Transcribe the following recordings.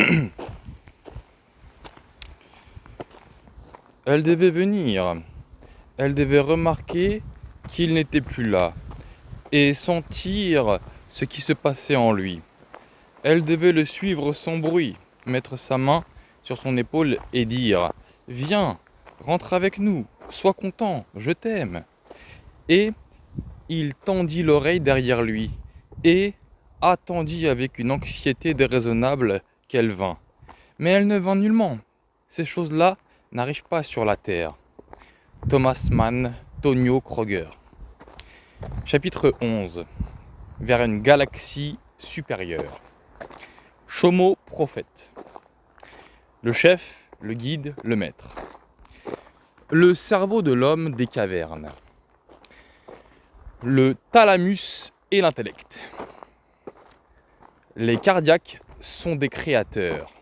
Elle devait venir. Elle devait remarquer qu'il n'était plus là et sentir ce qui se passait en lui. Elle devait le suivre sans bruit, mettre sa main sur son épaule et dire ⁇ Viens, rentre avec nous, sois content, je t'aime ⁇ Et il tendit l'oreille derrière lui et attendit avec une anxiété déraisonnable qu'elle vint. Mais elle ne vint nullement. Ces choses-là n'arrivent pas sur la terre. Thomas Mann, Tonio Kroger. Chapitre 11 Vers une galaxie supérieure. Chomo prophète. Le chef, le guide, le maître. Le cerveau de l'homme des cavernes. Le thalamus et l'intellect. Les cardiaques sont des créateurs.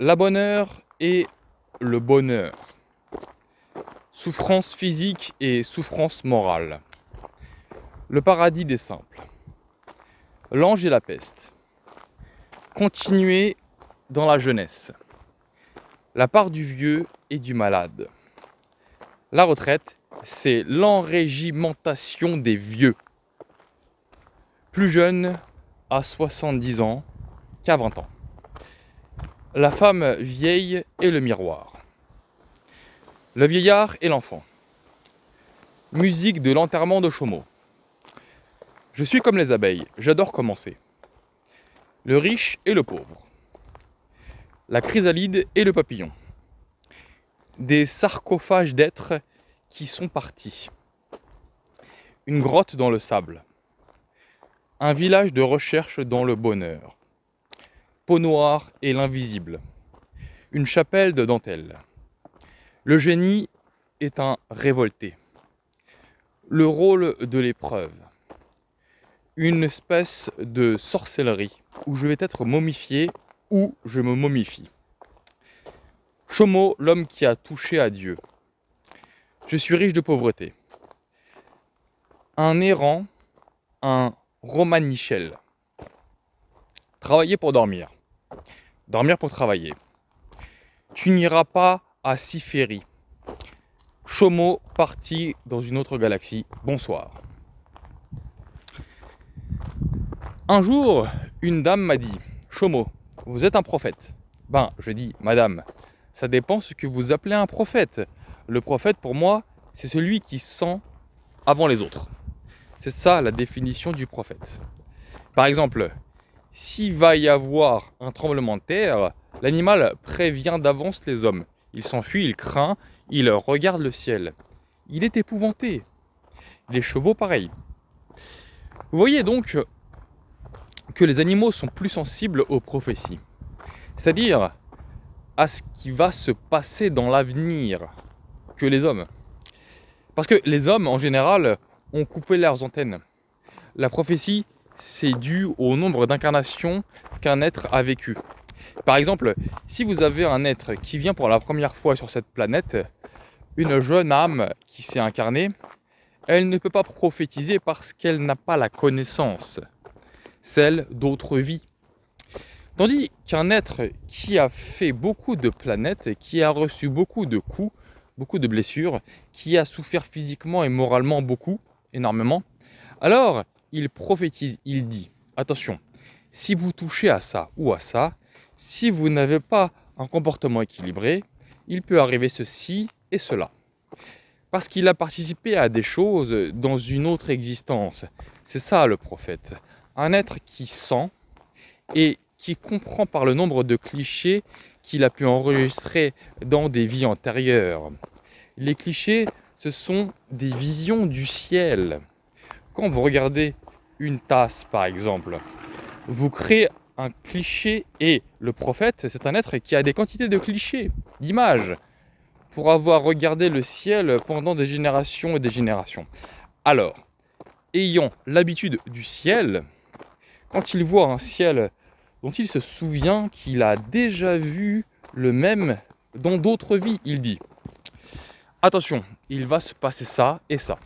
La bonne heure et le bonheur. Souffrance physique et souffrance morale. Le paradis des simples. L'ange et la peste. Continuer dans la jeunesse. La part du vieux et du malade. La retraite, c'est l'enrégimentation des vieux. Plus jeune, 70 ans qu'à 20 ans. La femme vieille et le miroir. Le vieillard et l'enfant. Musique de l'enterrement de chômeaux. Je suis comme les abeilles, j'adore commencer. Le riche et le pauvre. La chrysalide et le papillon. Des sarcophages d'êtres qui sont partis. Une grotte dans le sable. Un village de recherche dans le bonheur. Peau noire et l'invisible. Une chapelle de dentelle. Le génie est un révolté. Le rôle de l'épreuve. Une espèce de sorcellerie où je vais être momifié ou je me momifie. Chomo, l'homme qui a touché à Dieu. Je suis riche de pauvreté. Un errant, un Roman Michel. Travailler pour dormir. Dormir pour travailler. Tu n'iras pas à Siferi. Chomo parti dans une autre galaxie. Bonsoir. Un jour, une dame m'a dit Chomo, vous êtes un prophète. Ben, je dis Madame, ça dépend ce que vous appelez un prophète. Le prophète, pour moi, c'est celui qui sent avant les autres. C'est ça la définition du prophète. Par exemple, s'il va y avoir un tremblement de terre, l'animal prévient d'avance les hommes. Il s'enfuit, il craint, il regarde le ciel. Il est épouvanté. Les chevaux, pareil. Vous voyez donc que les animaux sont plus sensibles aux prophéties, c'est-à-dire à ce qui va se passer dans l'avenir que les hommes. Parce que les hommes, en général, ont coupé leurs antennes. La prophétie, c'est dû au nombre d'incarnations qu'un être a vécu. Par exemple, si vous avez un être qui vient pour la première fois sur cette planète, une jeune âme qui s'est incarnée, elle ne peut pas prophétiser parce qu'elle n'a pas la connaissance, celle d'autres vies. Tandis qu'un être qui a fait beaucoup de planètes, qui a reçu beaucoup de coups, beaucoup de blessures, qui a souffert physiquement et moralement beaucoup, énormément. Alors, il prophétise, il dit, attention, si vous touchez à ça ou à ça, si vous n'avez pas un comportement équilibré, il peut arriver ceci et cela. Parce qu'il a participé à des choses dans une autre existence. C'est ça le prophète. Un être qui sent et qui comprend par le nombre de clichés qu'il a pu enregistrer dans des vies antérieures. Les clichés ce sont des visions du ciel. Quand vous regardez une tasse, par exemple, vous créez un cliché et le prophète, c'est un être qui a des quantités de clichés, d'images, pour avoir regardé le ciel pendant des générations et des générations. Alors, ayant l'habitude du ciel, quand il voit un ciel dont il se souvient qu'il a déjà vu le même dans d'autres vies, il dit. Attention, il va se passer ça et ça.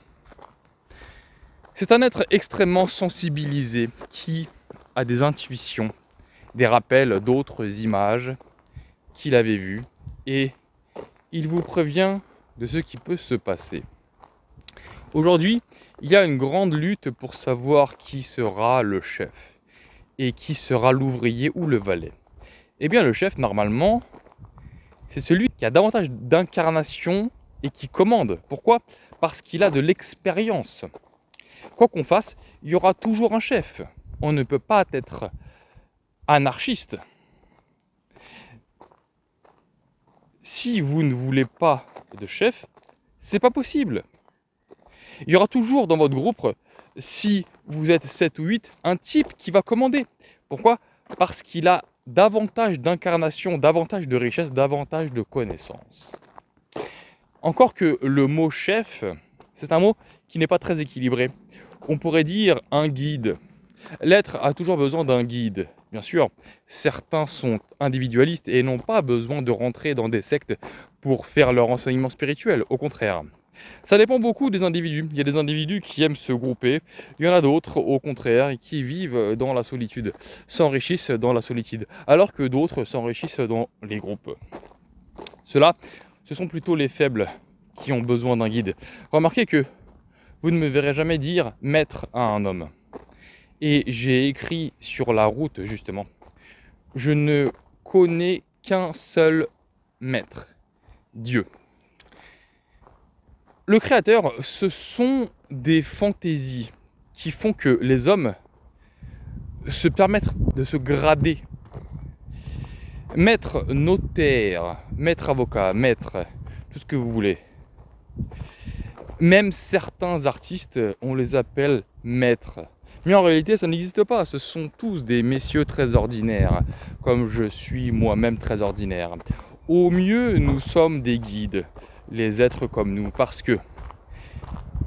C'est un être extrêmement sensibilisé qui a des intuitions, des rappels d'autres images qu'il avait vues et il vous prévient de ce qui peut se passer. Aujourd'hui, il y a une grande lutte pour savoir qui sera le chef et qui sera l'ouvrier ou le valet. Eh bien, le chef, normalement, c'est celui qui a davantage d'incarnation et qui commande. Pourquoi Parce qu'il a de l'expérience. Quoi qu'on fasse, il y aura toujours un chef. On ne peut pas être anarchiste. Si vous ne voulez pas de chef, c'est pas possible. Il y aura toujours dans votre groupe, si vous êtes 7 ou 8, un type qui va commander. Pourquoi Parce qu'il a davantage d'incarnation, davantage de richesse, davantage de connaissances. Encore que le mot chef, c'est un mot qui n'est pas très équilibré. On pourrait dire un guide. L'être a toujours besoin d'un guide. Bien sûr, certains sont individualistes et n'ont pas besoin de rentrer dans des sectes pour faire leur enseignement spirituel. Au contraire, ça dépend beaucoup des individus. Il y a des individus qui aiment se grouper, il y en a d'autres, au contraire, qui vivent dans la solitude, s'enrichissent dans la solitude, alors que d'autres s'enrichissent dans les groupes. Cela ce sont plutôt les faibles qui ont besoin d'un guide. Remarquez que vous ne me verrez jamais dire maître à un homme. Et j'ai écrit sur la route, justement, je ne connais qu'un seul maître, Dieu. Le Créateur, ce sont des fantaisies qui font que les hommes se permettent de se grader maître notaire, maître avocat, maître, tout ce que vous voulez. Même certains artistes, on les appelle maîtres. Mais en réalité, ça n'existe pas. Ce sont tous des messieurs très ordinaires, comme je suis moi-même très ordinaire. Au mieux, nous sommes des guides, les êtres comme nous, parce que,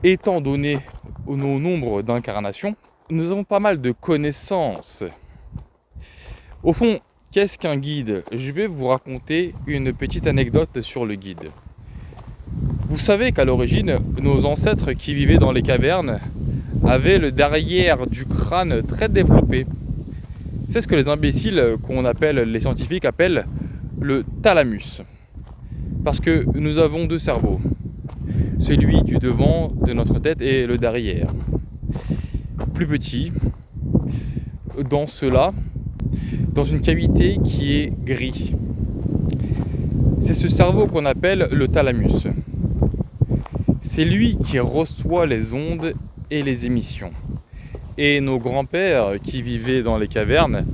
étant donné nos nombres d'incarnations, nous avons pas mal de connaissances. Au fond, Qu'est-ce qu'un guide Je vais vous raconter une petite anecdote sur le guide. Vous savez qu'à l'origine, nos ancêtres qui vivaient dans les cavernes avaient le derrière du crâne très développé. C'est ce que les imbéciles qu'on appelle, les scientifiques appellent le thalamus. Parce que nous avons deux cerveaux. Celui du devant de notre tête et le derrière. Plus petit. Dans cela, dans une cavité qui est gris. C'est ce cerveau qu'on appelle le thalamus. C'est lui qui reçoit les ondes et les émissions. Et nos grands-pères qui vivaient dans les cavernes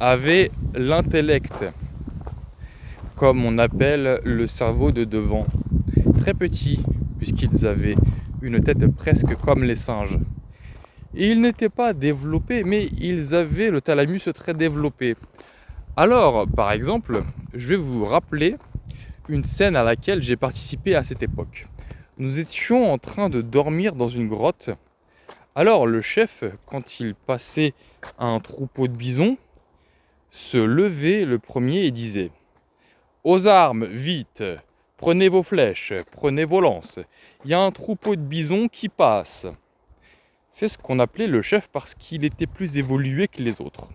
avaient l'intellect, comme on appelle le cerveau de devant, très petit, puisqu'ils avaient une tête presque comme les singes. Et ils n'étaient pas développés, mais ils avaient le thalamus très développé. Alors, par exemple, je vais vous rappeler une scène à laquelle j'ai participé à cette époque. Nous étions en train de dormir dans une grotte. Alors le chef, quand il passait un troupeau de bisons, se levait le premier et disait ⁇ Aux armes, vite Prenez vos flèches, prenez vos lances. Il y a un troupeau de bisons qui passe. ⁇ c'est ce qu'on appelait le chef parce qu'il était plus évolué que les autres.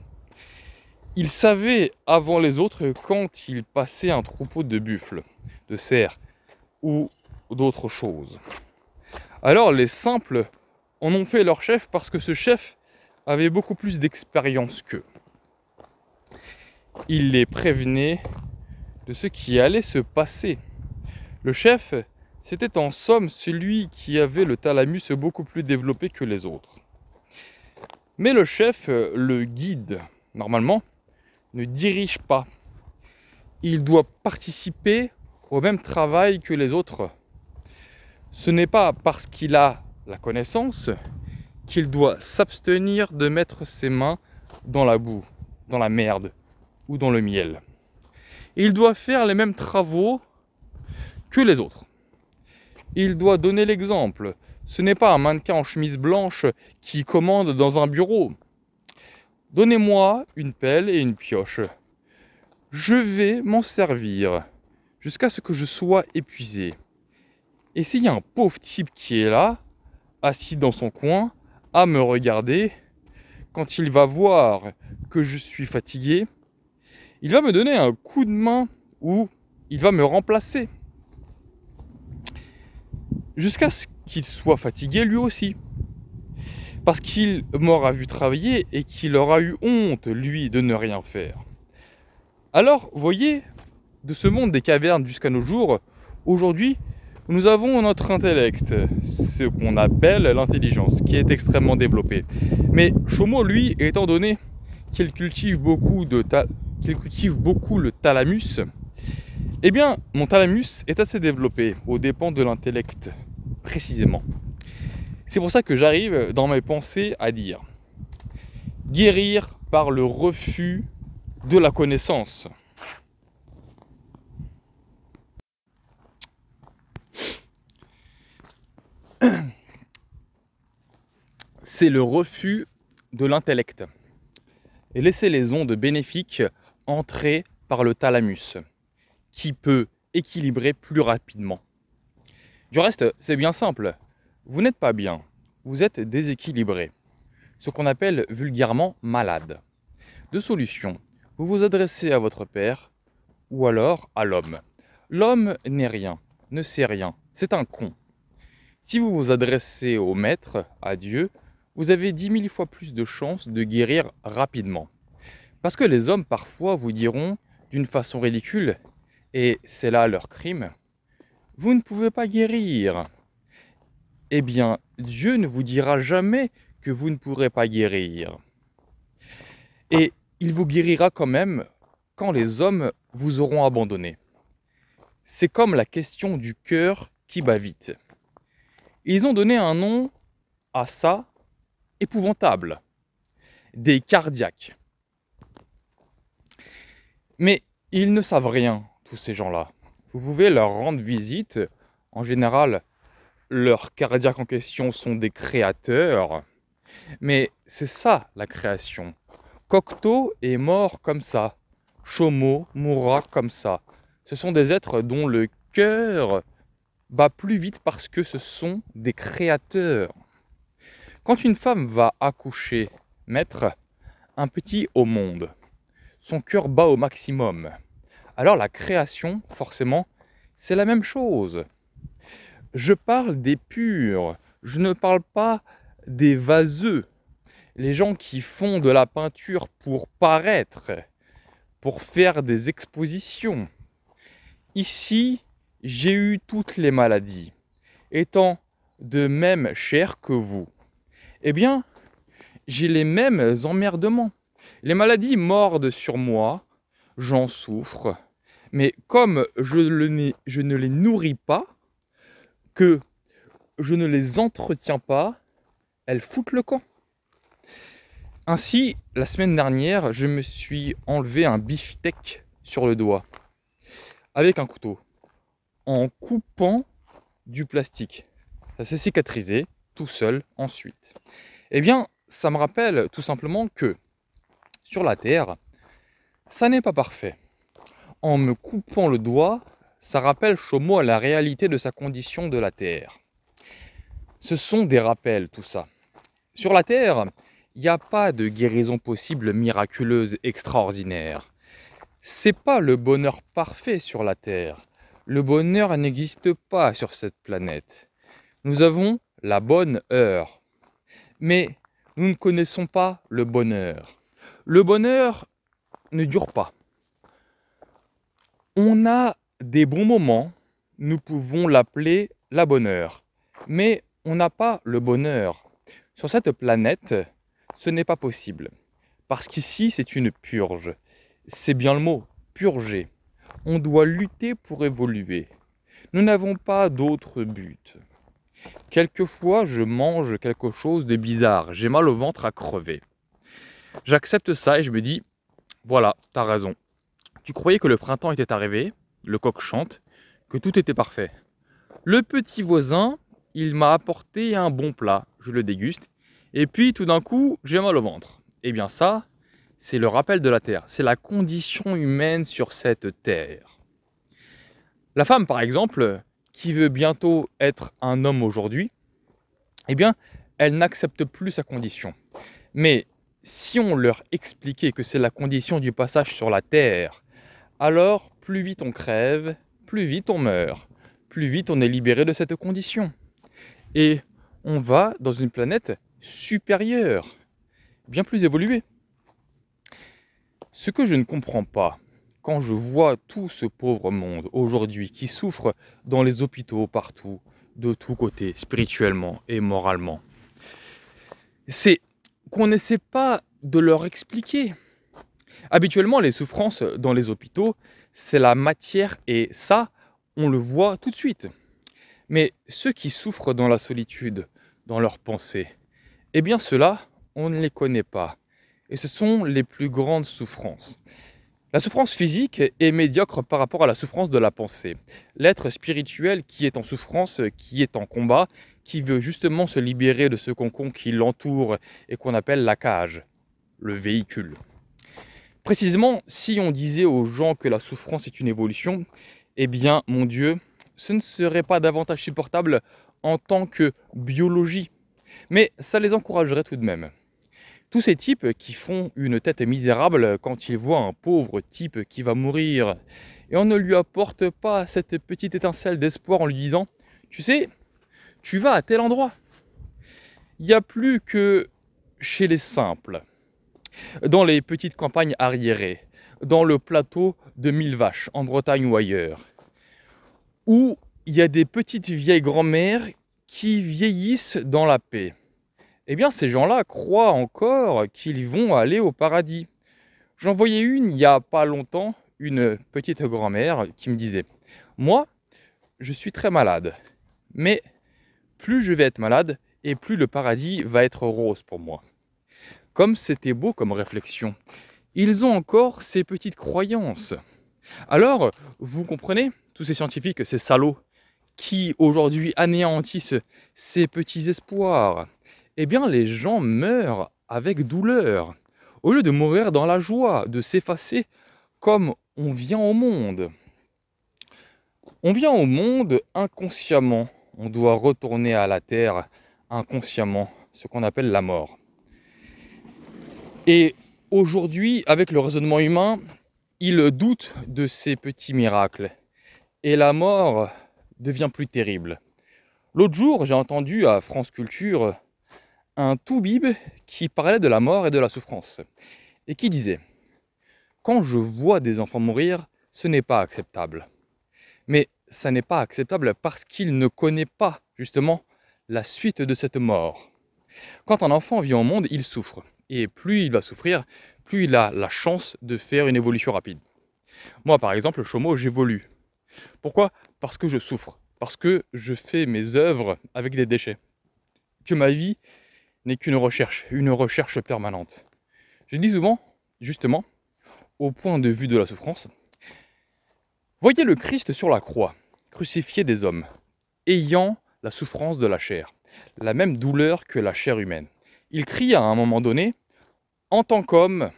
Il savait avant les autres quand il passait un troupeau de buffles, de cerfs ou d'autres choses. Alors les simples en ont fait leur chef parce que ce chef avait beaucoup plus d'expérience qu'eux. Il les prévenait de ce qui allait se passer. Le chef c'était en somme celui qui avait le thalamus beaucoup plus développé que les autres. Mais le chef, euh, le guide, normalement, ne dirige pas. Il doit participer au même travail que les autres. Ce n'est pas parce qu'il a la connaissance qu'il doit s'abstenir de mettre ses mains dans la boue, dans la merde ou dans le miel. Il doit faire les mêmes travaux que les autres il doit donner l'exemple. Ce n'est pas un mannequin en chemise blanche qui commande dans un bureau. Donnez-moi une pelle et une pioche. Je vais m'en servir jusqu'à ce que je sois épuisé. Et s'il y a un pauvre type qui est là, assis dans son coin, à me regarder, quand il va voir que je suis fatigué, il va me donner un coup de main ou il va me remplacer jusqu'à ce qu'il soit fatigué lui aussi. Parce qu'il m'aura vu travailler et qu'il aura eu honte, lui, de ne rien faire. Alors, voyez, de ce monde des cavernes jusqu'à nos jours, aujourd'hui, nous avons notre intellect, ce qu'on appelle l'intelligence, qui est extrêmement développé. Mais Chomo, lui, étant donné qu'il cultive beaucoup, de cultive beaucoup le thalamus, eh bien, mon thalamus est assez développé, aux dépens de l'intellect précisément. C'est pour ça que j'arrive dans mes pensées à dire guérir par le refus de la connaissance. C'est le refus de l'intellect. Et laisser les ondes bénéfiques entrer par le thalamus, qui peut équilibrer plus rapidement du reste, c'est bien simple. Vous n'êtes pas bien. Vous êtes déséquilibré. Ce qu'on appelle vulgairement malade. Deux solutions. Vous vous adressez à votre père ou alors à l'homme. L'homme n'est rien, ne sait rien. C'est un con. Si vous vous adressez au maître, à Dieu, vous avez dix mille fois plus de chances de guérir rapidement. Parce que les hommes parfois vous diront, d'une façon ridicule, et c'est là leur crime, vous ne pouvez pas guérir. Eh bien, Dieu ne vous dira jamais que vous ne pourrez pas guérir. Et il vous guérira quand même quand les hommes vous auront abandonné. C'est comme la question du cœur qui bat vite. Ils ont donné un nom à ça épouvantable, des cardiaques. Mais ils ne savent rien, tous ces gens-là. Vous pouvez leur rendre visite. En général, leurs cardiaques en question sont des créateurs. Mais c'est ça la création. Cocteau est mort comme ça. Chomo mourra comme ça. Ce sont des êtres dont le cœur bat plus vite parce que ce sont des créateurs. Quand une femme va accoucher, mettre un petit au monde, son cœur bat au maximum alors la création, forcément, c'est la même chose. Je parle des purs, je ne parle pas des vaseux, les gens qui font de la peinture pour paraître, pour faire des expositions. Ici, j'ai eu toutes les maladies, étant de même chair que vous. Eh bien, j'ai les mêmes emmerdements. Les maladies mordent sur moi, j'en souffre, mais comme je, ne les nourris pas, que je ne les entretiens pas, elles foutent le camp. Ainsi, la semaine dernière, je me suis enlevé un beefsteak sur le doigt avec un couteau en coupant du plastique. Ça s'est cicatrisé tout seul ensuite. Eh bien, ça me rappelle tout simplement que sur la Terre, ça n'est pas parfait en me coupant le doigt, ça rappelle Chomo à la réalité de sa condition de la Terre. Ce sont des rappels, tout ça. Sur la Terre, il n'y a pas de guérison possible, miraculeuse, extraordinaire. C'est pas le bonheur parfait sur la Terre. Le bonheur n'existe pas sur cette planète. Nous avons la bonne heure. Mais nous ne connaissons pas le bonheur. Le bonheur ne dure pas. On a des bons moments, nous pouvons l'appeler la bonheur. Mais on n'a pas le bonheur. Sur cette planète, ce n'est pas possible. Parce qu'ici, c'est une purge. C'est bien le mot, purger. On doit lutter pour évoluer. Nous n'avons pas d'autre but. Quelquefois, je mange quelque chose de bizarre. J'ai mal au ventre à crever. J'accepte ça et je me dis, voilà, as raison, tu croyais que le printemps était arrivé, le coq chante, que tout était parfait. Le petit voisin, il m'a apporté un bon plat, je le déguste, et puis tout d'un coup, j'ai mal au ventre. Eh bien ça, c'est le rappel de la Terre, c'est la condition humaine sur cette Terre. La femme, par exemple, qui veut bientôt être un homme aujourd'hui, eh bien, elle n'accepte plus sa condition. Mais si on leur expliquait que c'est la condition du passage sur la Terre, alors plus vite on crève, plus vite on meurt, plus vite on est libéré de cette condition. Et on va dans une planète supérieure, bien plus évoluée. Ce que je ne comprends pas, quand je vois tout ce pauvre monde aujourd'hui qui souffre dans les hôpitaux partout, de tous côtés, spirituellement et moralement, c'est qu'on n'essaie pas de leur expliquer Habituellement, les souffrances dans les hôpitaux, c'est la matière et ça, on le voit tout de suite. Mais ceux qui souffrent dans la solitude, dans leur pensée, eh bien ceux-là, on ne les connaît pas. Et ce sont les plus grandes souffrances. La souffrance physique est médiocre par rapport à la souffrance de la pensée. L'être spirituel qui est en souffrance, qui est en combat, qui veut justement se libérer de ce concombre qui l'entoure et qu'on appelle la cage, le véhicule. Précisément, si on disait aux gens que la souffrance est une évolution, eh bien, mon Dieu, ce ne serait pas davantage supportable en tant que biologie. Mais ça les encouragerait tout de même. Tous ces types qui font une tête misérable quand ils voient un pauvre type qui va mourir et on ne lui apporte pas cette petite étincelle d'espoir en lui disant Tu sais, tu vas à tel endroit. Il n'y a plus que chez les simples dans les petites campagnes arriérées, dans le plateau de mille vaches, en Bretagne ou ailleurs, où il y a des petites vieilles grand-mères qui vieillissent dans la paix. Eh bien, ces gens-là croient encore qu'ils vont aller au paradis. J'en voyais une il n'y a pas longtemps, une petite grand-mère qui me disait Moi, je suis très malade, mais plus je vais être malade et plus le paradis va être rose pour moi. Comme c'était beau comme réflexion. Ils ont encore ces petites croyances. Alors, vous comprenez, tous ces scientifiques, ces salauds, qui aujourd'hui anéantissent ces petits espoirs, eh bien les gens meurent avec douleur, au lieu de mourir dans la joie, de s'effacer comme on vient au monde. On vient au monde inconsciemment, on doit retourner à la terre inconsciemment, ce qu'on appelle la mort. Et aujourd'hui, avec le raisonnement humain, il doute de ces petits miracles. Et la mort devient plus terrible. L'autre jour, j'ai entendu à France Culture un toubib qui parlait de la mort et de la souffrance. Et qui disait Quand je vois des enfants mourir, ce n'est pas acceptable. Mais ça n'est pas acceptable parce qu'il ne connaît pas, justement, la suite de cette mort. Quand un enfant vit au monde, il souffre et plus il va souffrir, plus il a la chance de faire une évolution rapide. Moi, par exemple, le chameau, j'évolue. Pourquoi Parce que je souffre, parce que je fais mes œuvres avec des déchets. Que ma vie n'est qu'une recherche, une recherche permanente. Je dis souvent, justement, au point de vue de la souffrance, voyez le Christ sur la croix, crucifié des hommes, ayant la souffrance de la chair, la même douleur que la chair humaine il crie à un moment donné En tant qu'homme,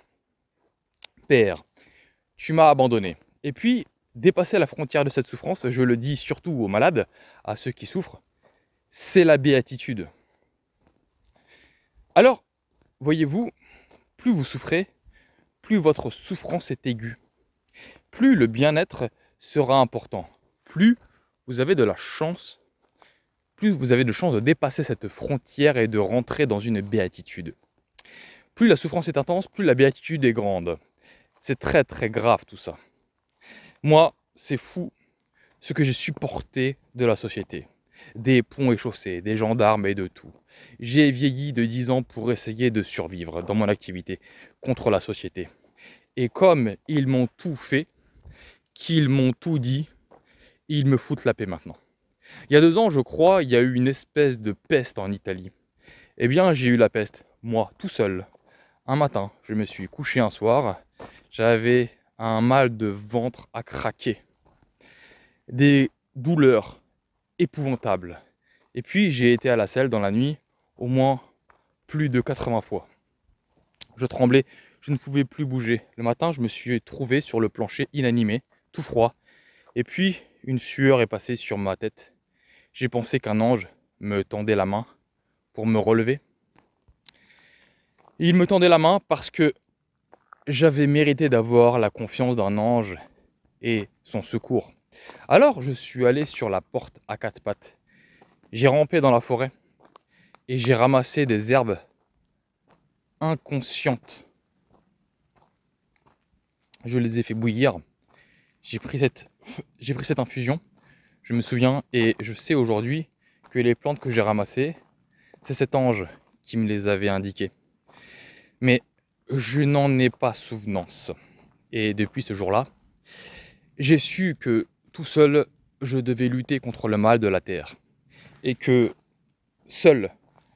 Père, tu m'as abandonné. Et puis, dépasser la frontière de cette souffrance, je le dis surtout aux malades, à ceux qui souffrent, c'est la béatitude. Alors, voyez-vous, plus vous souffrez, plus votre souffrance est aiguë, plus le bien-être sera important, plus vous avez de la chance plus vous avez de chances de dépasser cette frontière et de rentrer dans une béatitude. Plus la souffrance est intense, plus la béatitude est grande. C'est très très grave tout ça. Moi, c'est fou ce que j'ai supporté de la société. Des ponts et chaussées, des gendarmes et de tout. J'ai vieilli de 10 ans pour essayer de survivre dans mon activité contre la société. Et comme ils m'ont tout fait, qu'ils m'ont tout dit, ils me foutent la paix maintenant. Il y a deux ans, je crois, il y a eu une espèce de peste en Italie. Eh bien, j'ai eu la peste, moi, tout seul. Un matin, je me suis couché un soir, j'avais un mal de ventre à craquer. Des douleurs épouvantables. Et puis, j'ai été à la selle dans la nuit au moins plus de 80 fois. Je tremblais, je ne pouvais plus bouger. Le matin, je me suis trouvé sur le plancher inanimé, tout froid. Et puis, une sueur est passée sur ma tête j'ai pensé qu'un ange me tendait la main pour me relever. Il me tendait la main parce que j'avais mérité d'avoir la confiance d'un ange et son secours. Alors je suis allé sur la porte à quatre pattes. J'ai rampé dans la forêt et j'ai ramassé des herbes inconscientes. Je les ai fait bouillir. J'ai pris, cette, j'ai pris cette infusion je me souviens et je sais aujourd'hui que les plantes que j'ai ramassées, c'est cet ange qui me les avait indiquées. Mais je n'en ai pas souvenance. Et depuis ce jour-là, j'ai su que tout seul, je devais lutter contre le mal de la terre. Et que seul,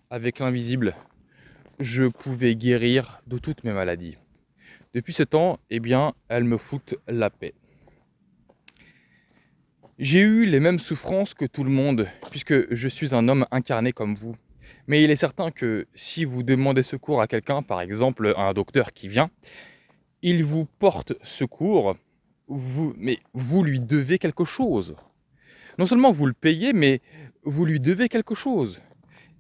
avec l'invisible, je pouvais guérir de toutes mes maladies. Depuis ce temps, eh bien, elles me foutent la paix. J'ai eu les mêmes souffrances que tout le monde, puisque je suis un homme incarné comme vous. Mais il est certain que si vous demandez secours à quelqu'un, par exemple à un docteur qui vient, il vous porte secours, vous, mais vous lui devez quelque chose. Non seulement vous le payez, mais vous lui devez quelque chose.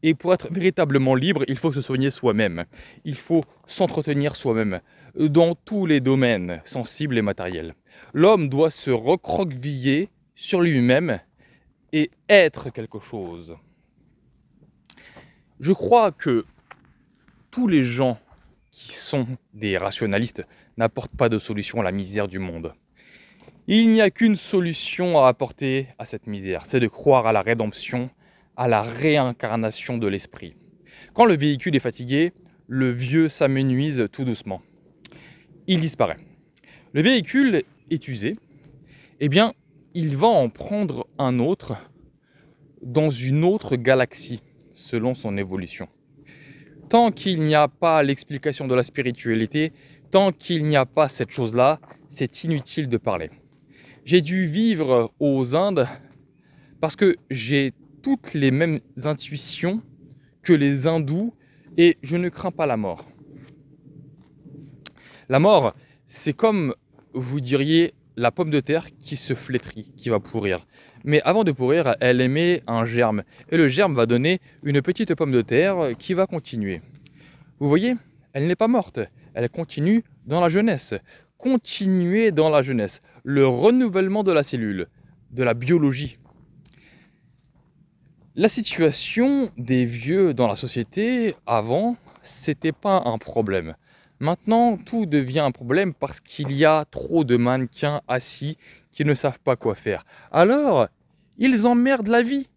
Et pour être véritablement libre, il faut se soigner soi-même. Il faut s'entretenir soi-même dans tous les domaines sensibles et matériels. L'homme doit se recroqueviller sur lui-même et être quelque chose. Je crois que tous les gens qui sont des rationalistes n'apportent pas de solution à la misère du monde. Il n'y a qu'une solution à apporter à cette misère, c'est de croire à la rédemption, à la réincarnation de l'esprit. Quand le véhicule est fatigué, le vieux s'amenuise tout doucement. Il disparaît. Le véhicule est usé. Eh bien, il va en prendre un autre dans une autre galaxie selon son évolution. Tant qu'il n'y a pas l'explication de la spiritualité, tant qu'il n'y a pas cette chose-là, c'est inutile de parler. J'ai dû vivre aux Indes parce que j'ai toutes les mêmes intuitions que les hindous et je ne crains pas la mort. La mort, c'est comme vous diriez la pomme de terre qui se flétrit, qui va pourrir. Mais avant de pourrir, elle émet un germe. Et le germe va donner une petite pomme de terre qui va continuer. Vous voyez, elle n'est pas morte. Elle continue dans la jeunesse. Continuer dans la jeunesse. Le renouvellement de la cellule, de la biologie. La situation des vieux dans la société avant, c'était pas un problème. Maintenant, tout devient un problème parce qu'il y a trop de mannequins assis qui ne savent pas quoi faire. Alors, ils emmerdent la vie.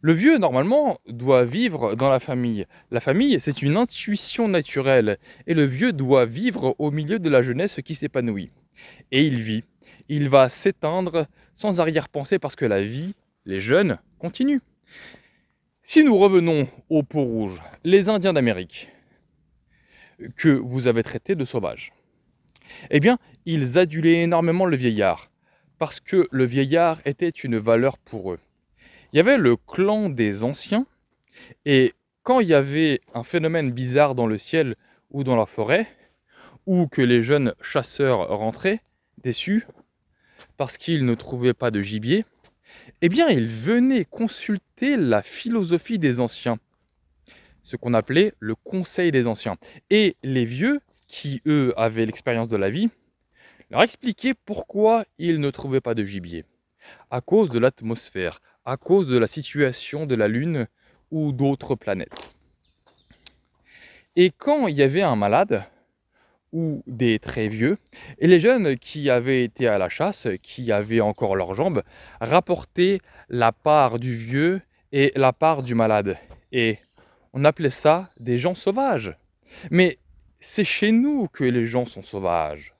Le vieux, normalement, doit vivre dans la famille. La famille, c'est une intuition naturelle. Et le vieux doit vivre au milieu de la jeunesse qui s'épanouit. Et il vit. Il va s'éteindre sans arrière-pensée parce que la vie, les jeunes, continue. Si nous revenons au pot rouge, les Indiens d'Amérique, que vous avez traité de sauvage. Eh bien, ils adulaient énormément le vieillard, parce que le vieillard était une valeur pour eux. Il y avait le clan des anciens, et quand il y avait un phénomène bizarre dans le ciel ou dans la forêt, ou que les jeunes chasseurs rentraient, déçus, parce qu'ils ne trouvaient pas de gibier, eh bien, ils venaient consulter la philosophie des anciens ce qu'on appelait le conseil des anciens. Et les vieux, qui eux avaient l'expérience de la vie, leur expliquaient pourquoi ils ne trouvaient pas de gibier. À cause de l'atmosphère, à cause de la situation de la Lune ou d'autres planètes. Et quand il y avait un malade, ou des très vieux, et les jeunes qui avaient été à la chasse, qui avaient encore leurs jambes, rapportaient la part du vieux et la part du malade. Et on appelait ça des gens sauvages. Mais c'est chez nous que les gens sont sauvages.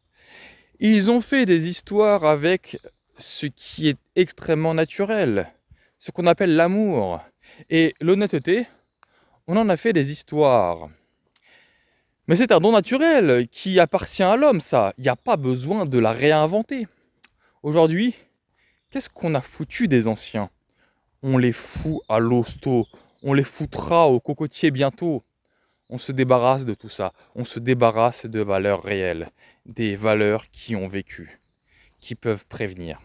Ils ont fait des histoires avec ce qui est extrêmement naturel, ce qu'on appelle l'amour. Et l'honnêteté, on en a fait des histoires. Mais c'est un don naturel qui appartient à l'homme, ça. Il n'y a pas besoin de la réinventer. Aujourd'hui, qu'est-ce qu'on a foutu des anciens On les fout à l'hosto, on les foutra au cocotier bientôt. On se débarrasse de tout ça. On se débarrasse de valeurs réelles, des valeurs qui ont vécu, qui peuvent prévenir.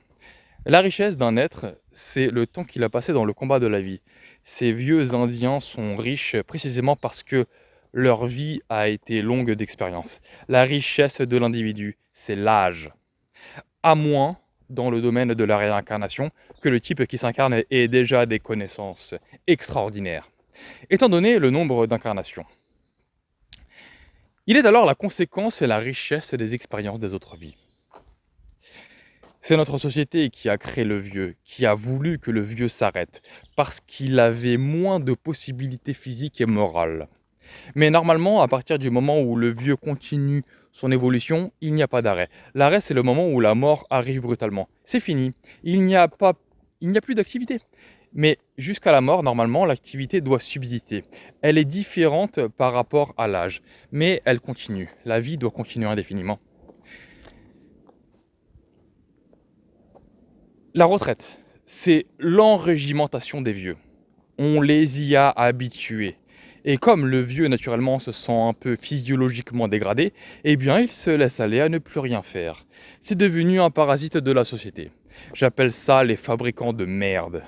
La richesse d'un être, c'est le temps qu'il a passé dans le combat de la vie. Ces vieux Indiens sont riches précisément parce que leur vie a été longue d'expérience. La richesse de l'individu, c'est l'âge. À moins dans le domaine de la réincarnation que le type qui s'incarne ait déjà des connaissances extraordinaires, étant donné le nombre d'incarnations. Il est alors la conséquence et la richesse des expériences des autres vies. C'est notre société qui a créé le vieux, qui a voulu que le vieux s'arrête, parce qu'il avait moins de possibilités physiques et morales. Mais normalement, à partir du moment où le vieux continue son évolution, il n'y a pas d'arrêt. L'arrêt, c'est le moment où la mort arrive brutalement. C'est fini. Il n'y a, plus d'activité. Mais jusqu'à la mort, normalement, l'activité doit subsister. Elle est différente par rapport à l'âge, mais elle continue. La vie doit continuer indéfiniment. La retraite, c'est l'enrégimentation des vieux. On les y a habitués. Et comme le vieux, naturellement, se sent un peu physiologiquement dégradé, eh bien, il se laisse aller à ne plus rien faire. C'est devenu un parasite de la société. J'appelle ça les fabricants de merde.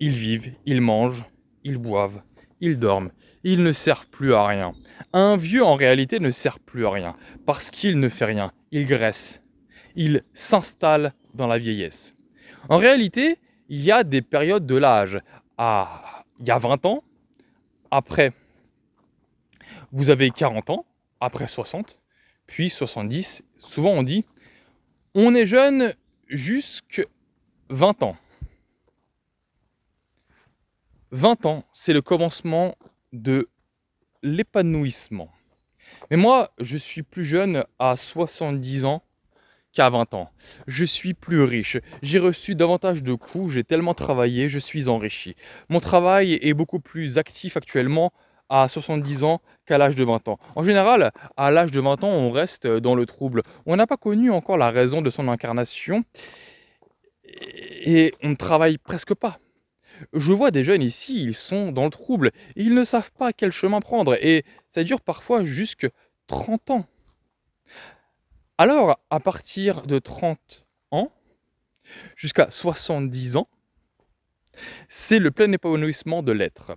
Ils vivent, ils mangent, ils boivent, ils dorment, ils ne servent plus à rien. Un vieux, en réalité, ne sert plus à rien, parce qu'il ne fait rien, il graisse. Il s'installe dans la vieillesse. En réalité, il y a des périodes de l'âge. Ah, il y a 20 ans, après, vous avez 40 ans, après 60, puis 70. Souvent on dit, on est jeune jusqu'à 20 ans. 20 ans, c'est le commencement de l'épanouissement. Mais moi, je suis plus jeune à 70 ans qu'à 20 ans. Je suis plus riche. J'ai reçu davantage de coups, j'ai tellement travaillé, je suis enrichi. Mon travail est beaucoup plus actif actuellement à 70 ans qu'à l'âge de 20 ans. En général, à l'âge de 20 ans, on reste dans le trouble. On n'a pas connu encore la raison de son incarnation et on ne travaille presque pas. Je vois des jeunes ici, ils sont dans le trouble, ils ne savent pas quel chemin prendre et ça dure parfois jusqu'à 30 ans. Alors, à partir de 30 ans jusqu'à 70 ans, c'est le plein épanouissement de l'être.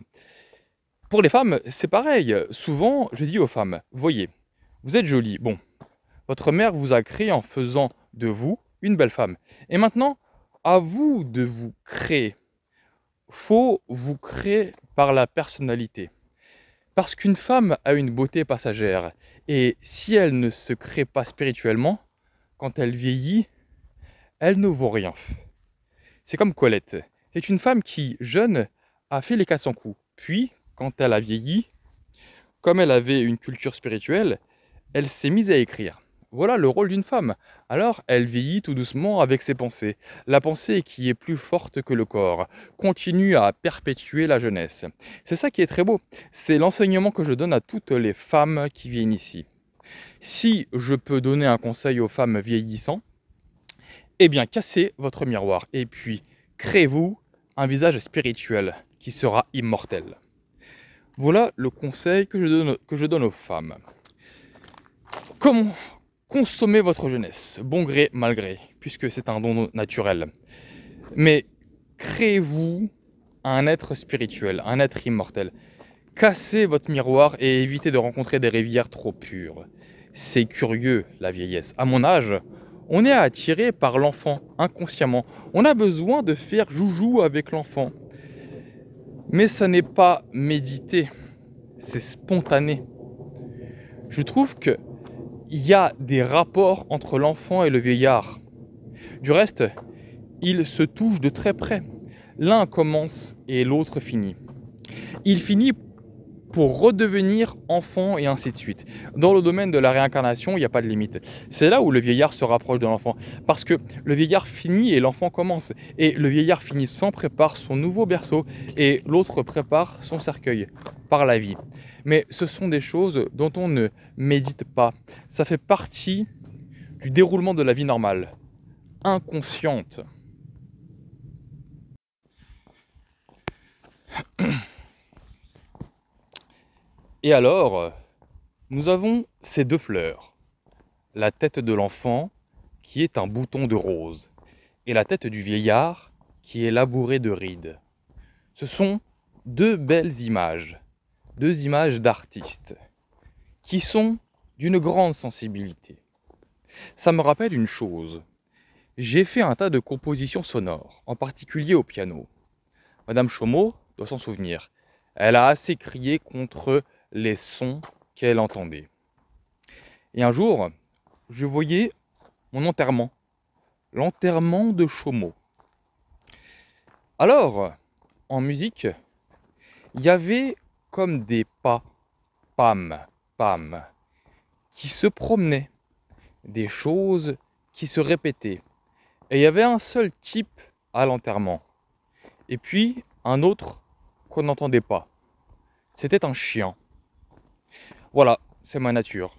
Pour les femmes, c'est pareil. Souvent, je dis aux femmes, voyez, vous êtes jolie. Bon, votre mère vous a créé en faisant de vous une belle femme. Et maintenant, à vous de vous créer. Faut vous créer par la personnalité. Parce qu'une femme a une beauté passagère, et si elle ne se crée pas spirituellement, quand elle vieillit, elle ne vaut rien. C'est comme Colette. C'est une femme qui, jeune, a fait les 400 coups. Puis, quand elle a vieilli, comme elle avait une culture spirituelle, elle s'est mise à écrire. Voilà le rôle d'une femme. Alors, elle vieillit tout doucement avec ses pensées. La pensée qui est plus forte que le corps continue à perpétuer la jeunesse. C'est ça qui est très beau. C'est l'enseignement que je donne à toutes les femmes qui viennent ici. Si je peux donner un conseil aux femmes vieillissantes, eh bien, cassez votre miroir et puis créez-vous un visage spirituel qui sera immortel. Voilà le conseil que je donne, que je donne aux femmes. Comment Consommez votre jeunesse, bon gré, mal gré, puisque c'est un don naturel. Mais créez-vous un être spirituel, un être immortel. Cassez votre miroir et évitez de rencontrer des rivières trop pures. C'est curieux, la vieillesse. À mon âge, on est attiré par l'enfant inconsciemment. On a besoin de faire joujou avec l'enfant. Mais ça n'est pas méditer. c'est spontané. Je trouve que il y a des rapports entre l'enfant et le vieillard. Du reste, ils se touchent de très près. L'un commence et l'autre finit. Il finit pour redevenir enfant et ainsi de suite. Dans le domaine de la réincarnation, il n'y a pas de limite. C'est là où le vieillard se rapproche de l'enfant, parce que le vieillard finit et l'enfant commence, et le vieillard finit sans prépare son nouveau berceau, et l'autre prépare son cercueil par la vie. Mais ce sont des choses dont on ne médite pas. Ça fait partie du déroulement de la vie normale, inconsciente. Et alors, nous avons ces deux fleurs. La tête de l'enfant, qui est un bouton de rose, et la tête du vieillard, qui est labourée de rides. Ce sont deux belles images, deux images d'artistes, qui sont d'une grande sensibilité. Ça me rappelle une chose. J'ai fait un tas de compositions sonores, en particulier au piano. Madame Chaumeau doit s'en souvenir. Elle a assez crié contre les sons qu'elle entendait. Et un jour, je voyais mon enterrement, l'enterrement de Chomo. Alors, en musique, il y avait comme des pas, pam, pam, qui se promenaient, des choses qui se répétaient. Et il y avait un seul type à l'enterrement. Et puis un autre qu'on n'entendait pas. C'était un chien. Voilà, c'est ma nature.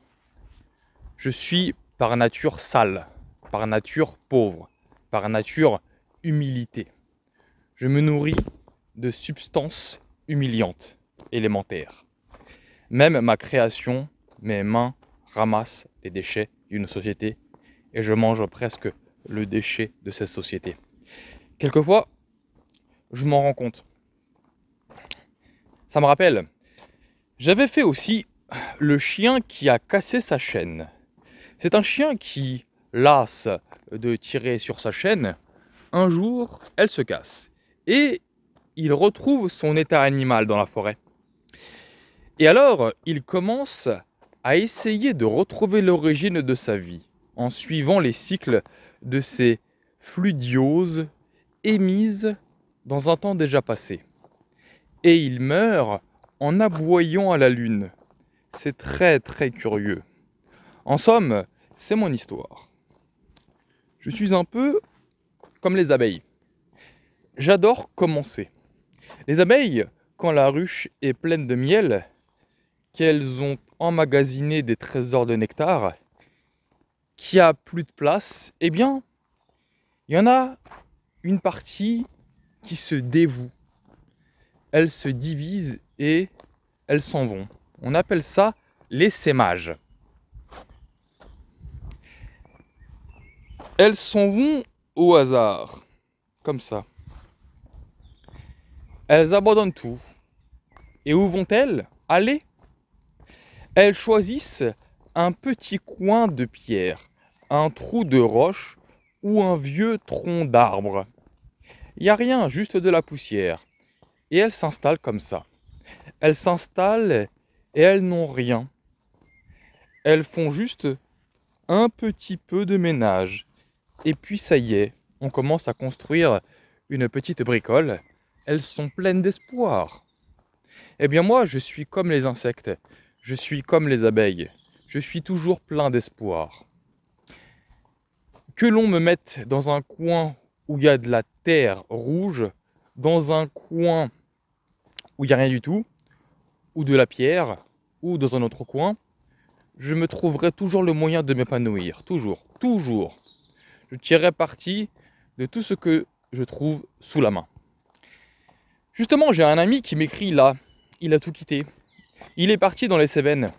Je suis par nature sale, par nature pauvre, par nature humilité. Je me nourris de substances humiliantes, élémentaires. Même ma création, mes mains ramassent les déchets d'une société et je mange presque le déchet de cette société. Quelquefois, je m'en rends compte. Ça me rappelle, j'avais fait aussi le chien qui a cassé sa chaîne. C'est un chien qui, lasse de tirer sur sa chaîne, un jour, elle se casse. Et il retrouve son état animal dans la forêt. Et alors, il commence à essayer de retrouver l'origine de sa vie, en suivant les cycles de ses fluidioses émises dans un temps déjà passé. Et il meurt en aboyant à la lune, c'est très très curieux. En somme, c'est mon histoire. Je suis un peu comme les abeilles. J'adore commencer. Les abeilles, quand la ruche est pleine de miel, qu'elles ont emmagasiné des trésors de nectar, qui a plus de place, eh bien, il y en a une partie qui se dévoue. Elles se divisent et elles s'en vont. On appelle ça les sémages. Elles s'en vont au hasard, comme ça. Elles abandonnent tout. Et où vont-elles aller Elles choisissent un petit coin de pierre, un trou de roche ou un vieux tronc d'arbre. Il n'y a rien, juste de la poussière. Et elles s'installent comme ça. Elles s'installent et elles n'ont rien. Elles font juste un petit peu de ménage. Et puis ça y est, on commence à construire une petite bricole. Elles sont pleines d'espoir. Eh bien moi, je suis comme les insectes, je suis comme les abeilles, je suis toujours plein d'espoir. Que l'on me mette dans un coin où il y a de la terre rouge, dans un coin où il n'y a rien du tout, ou de la pierre, dans un autre coin, je me trouverai toujours le moyen de m'épanouir. Toujours, toujours. Je tirerai parti de tout ce que je trouve sous la main. Justement, j'ai un ami qui m'écrit là, il a tout quitté. Il est parti dans les Cévennes.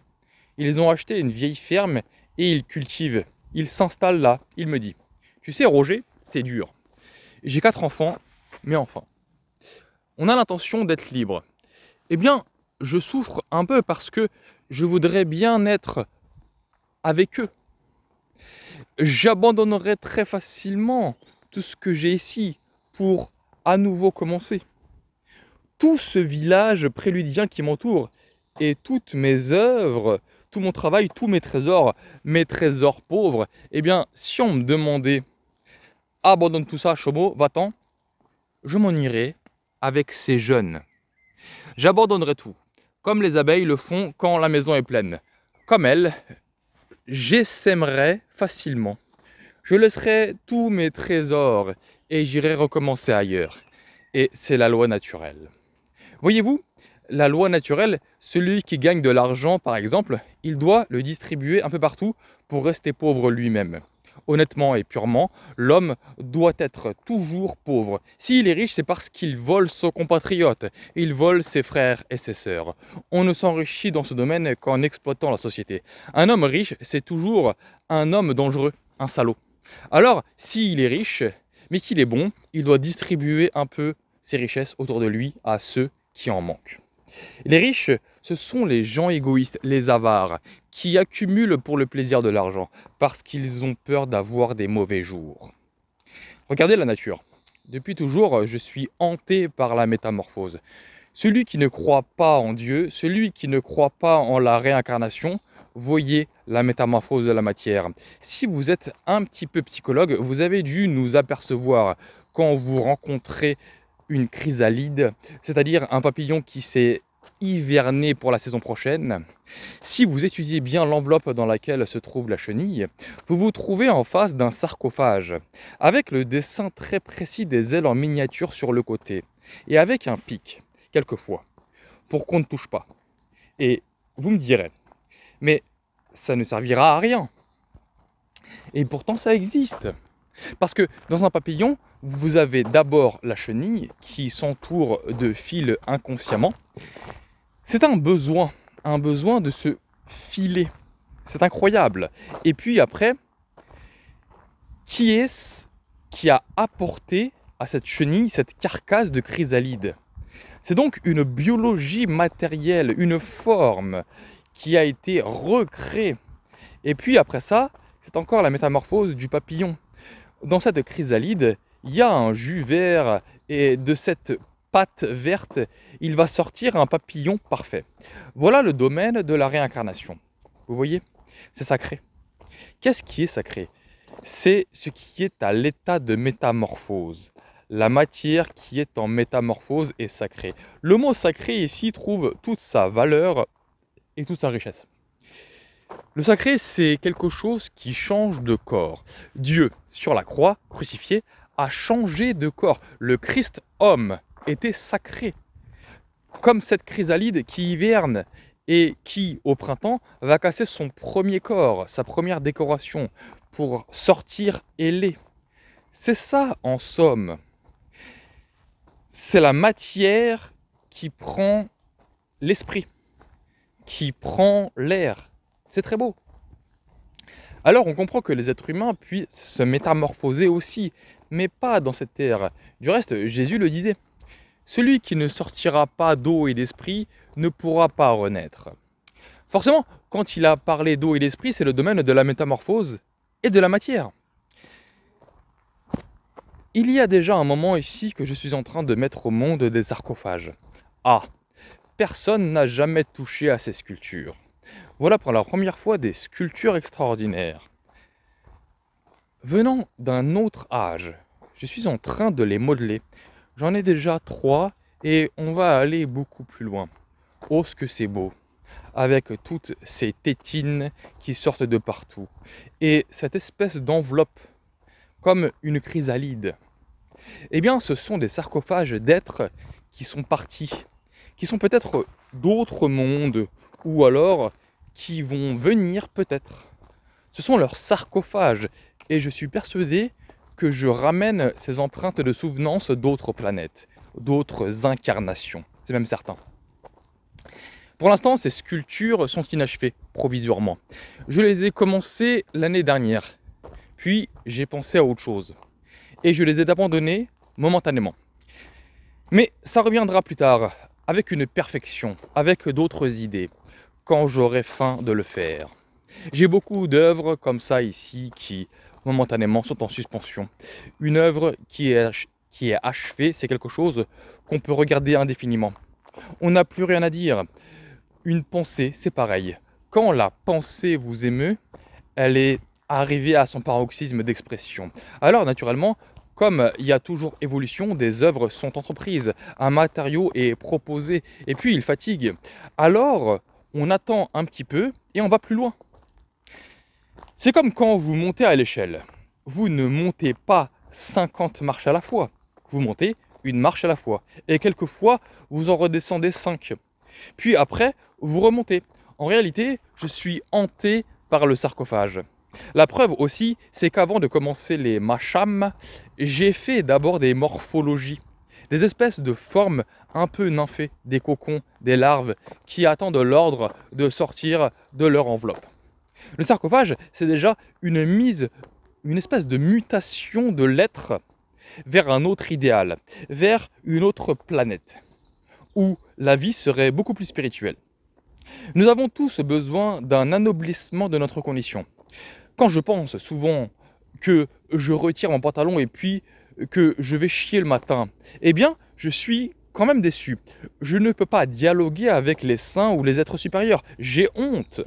Ils ont acheté une vieille ferme et ils cultivent. il s'installe là, il me dit. Tu sais, Roger, c'est dur. J'ai quatre enfants, mais enfin. On a l'intention d'être libre. Eh bien, je souffre un peu parce que je voudrais bien être avec eux. J'abandonnerai très facilement tout ce que j'ai ici pour à nouveau commencer. Tout ce village préludien qui m'entoure et toutes mes œuvres, tout mon travail, tous mes trésors, mes trésors pauvres, eh bien, si on me demandait abandonne tout ça, Chomo, va-t'en, je m'en irai avec ces jeunes. J'abandonnerai tout comme les abeilles le font quand la maison est pleine. Comme elle j'essaimerai facilement. Je laisserai tous mes trésors et j'irai recommencer ailleurs. Et c'est la loi naturelle. Voyez-vous, la loi naturelle, celui qui gagne de l'argent par exemple, il doit le distribuer un peu partout pour rester pauvre lui-même honnêtement et purement, l'homme doit être toujours pauvre. S'il est riche, c'est parce qu'il vole son compatriote, il vole ses frères et ses sœurs. On ne s'enrichit dans ce domaine qu'en exploitant la société. Un homme riche, c'est toujours un homme dangereux, un salaud. Alors, s'il est riche, mais qu'il est bon, il doit distribuer un peu ses richesses autour de lui à ceux qui en manquent. Les riches, ce sont les gens égoïstes, les avares, qui accumulent pour le plaisir de l'argent, parce qu'ils ont peur d'avoir des mauvais jours. Regardez la nature. Depuis toujours, je suis hanté par la métamorphose. Celui qui ne croit pas en Dieu, celui qui ne croit pas en la réincarnation, voyez la métamorphose de la matière. Si vous êtes un petit peu psychologue, vous avez dû nous apercevoir quand vous rencontrez une chrysalide, c'est-à-dire un papillon qui s'est hiverné pour la saison prochaine. Si vous étudiez bien l'enveloppe dans laquelle se trouve la chenille, vous vous trouvez en face d'un sarcophage, avec le dessin très précis des ailes en miniature sur le côté, et avec un pic, quelquefois, pour qu'on ne touche pas. Et vous me direz, mais ça ne servira à rien. Et pourtant ça existe. Parce que dans un papillon, vous avez d'abord la chenille qui s'entoure de fils inconsciemment. C'est un besoin, un besoin de se filer. C'est incroyable. Et puis après, qui est-ce qui a apporté à cette chenille cette carcasse de chrysalide C'est donc une biologie matérielle, une forme qui a été recréée. Et puis après ça, c'est encore la métamorphose du papillon dans cette chrysalide, il y a un jus vert et de cette pâte verte, il va sortir un papillon parfait. Voilà le domaine de la réincarnation. Vous voyez C'est sacré. Qu'est-ce qui est sacré C'est ce qui est à l'état de métamorphose. La matière qui est en métamorphose est sacrée. Le mot sacré ici trouve toute sa valeur et toute sa richesse. Le sacré, c'est quelque chose qui change de corps. Dieu, sur la croix, crucifié, a changé de corps. Le Christ homme était sacré. Comme cette chrysalide qui hiverne et qui, au printemps, va casser son premier corps, sa première décoration, pour sortir ailé. C'est ça, en somme. C'est la matière qui prend l'esprit, qui prend l'air, très beau. Alors on comprend que les êtres humains puissent se métamorphoser aussi, mais pas dans cette terre. Du reste, Jésus le disait, celui qui ne sortira pas d'eau et d'esprit ne pourra pas renaître. Forcément, quand il a parlé d'eau et d'esprit, c'est le domaine de la métamorphose et de la matière. Il y a déjà un moment ici que je suis en train de mettre au monde des sarcophages. Ah, personne n'a jamais touché à ces sculptures. Voilà pour la première fois des sculptures extraordinaires. Venant d'un autre âge, je suis en train de les modeler. J'en ai déjà trois et on va aller beaucoup plus loin. Oh ce que c'est beau avec toutes ces tétines qui sortent de partout et cette espèce d'enveloppe comme une chrysalide. Eh bien, ce sont des sarcophages d'êtres qui sont partis, qui sont peut-être d'autres mondes ou alors qui vont venir peut-être. Ce sont leurs sarcophages et je suis persuadé que je ramène ces empreintes de souvenance d'autres planètes, d'autres incarnations. C'est même certain. Pour l'instant, ces sculptures sont inachevées, provisoirement. Je les ai commencées l'année dernière, puis j'ai pensé à autre chose, et je les ai abandonnées momentanément. Mais ça reviendra plus tard, avec une perfection, avec d'autres idées quand j'aurai faim de le faire. J'ai beaucoup d'œuvres comme ça ici qui momentanément sont en suspension. Une œuvre qui est, qui est achevée, c'est quelque chose qu'on peut regarder indéfiniment. On n'a plus rien à dire. Une pensée, c'est pareil. Quand la pensée vous émeut, elle est arrivée à son paroxysme d'expression. Alors naturellement, comme il y a toujours évolution, des œuvres sont entreprises, un matériau est proposé, et puis il fatigue. Alors, on attend un petit peu et on va plus loin. C'est comme quand vous montez à l'échelle. Vous ne montez pas 50 marches à la fois. Vous montez une marche à la fois. Et quelquefois, vous en redescendez 5. Puis après, vous remontez. En réalité, je suis hanté par le sarcophage. La preuve aussi, c'est qu'avant de commencer les machams, j'ai fait d'abord des morphologies des espèces de formes un peu nymphées, des cocons, des larves, qui attendent l'ordre de sortir de leur enveloppe. Le sarcophage, c'est déjà une mise, une espèce de mutation de l'être vers un autre idéal, vers une autre planète, où la vie serait beaucoup plus spirituelle. Nous avons tous besoin d'un anoblissement de notre condition. Quand je pense souvent que je retire mon pantalon et puis que je vais chier le matin, eh bien, je suis quand même déçu. Je ne peux pas dialoguer avec les saints ou les êtres supérieurs. J'ai honte.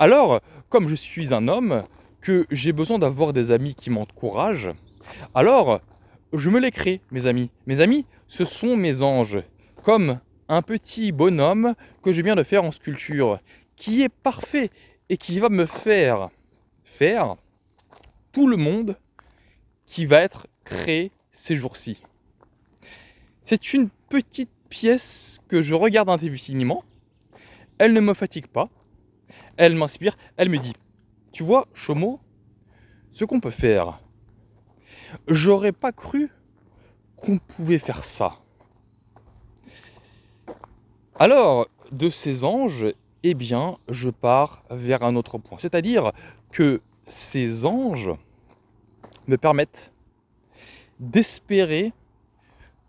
Alors, comme je suis un homme, que j'ai besoin d'avoir des amis qui m'encouragent, alors je me les crée, mes amis. Mes amis, ce sont mes anges, comme un petit bonhomme que je viens de faire en sculpture, qui est parfait et qui va me faire faire tout le monde qui va être ces jours-ci. C'est une petite pièce que je regarde intimement. Elle ne me fatigue pas. Elle m'inspire. Elle me dit Tu vois, Chomo, ce qu'on peut faire. J'aurais pas cru qu'on pouvait faire ça. Alors, de ces anges, eh bien, je pars vers un autre point. C'est-à-dire que ces anges me permettent d'espérer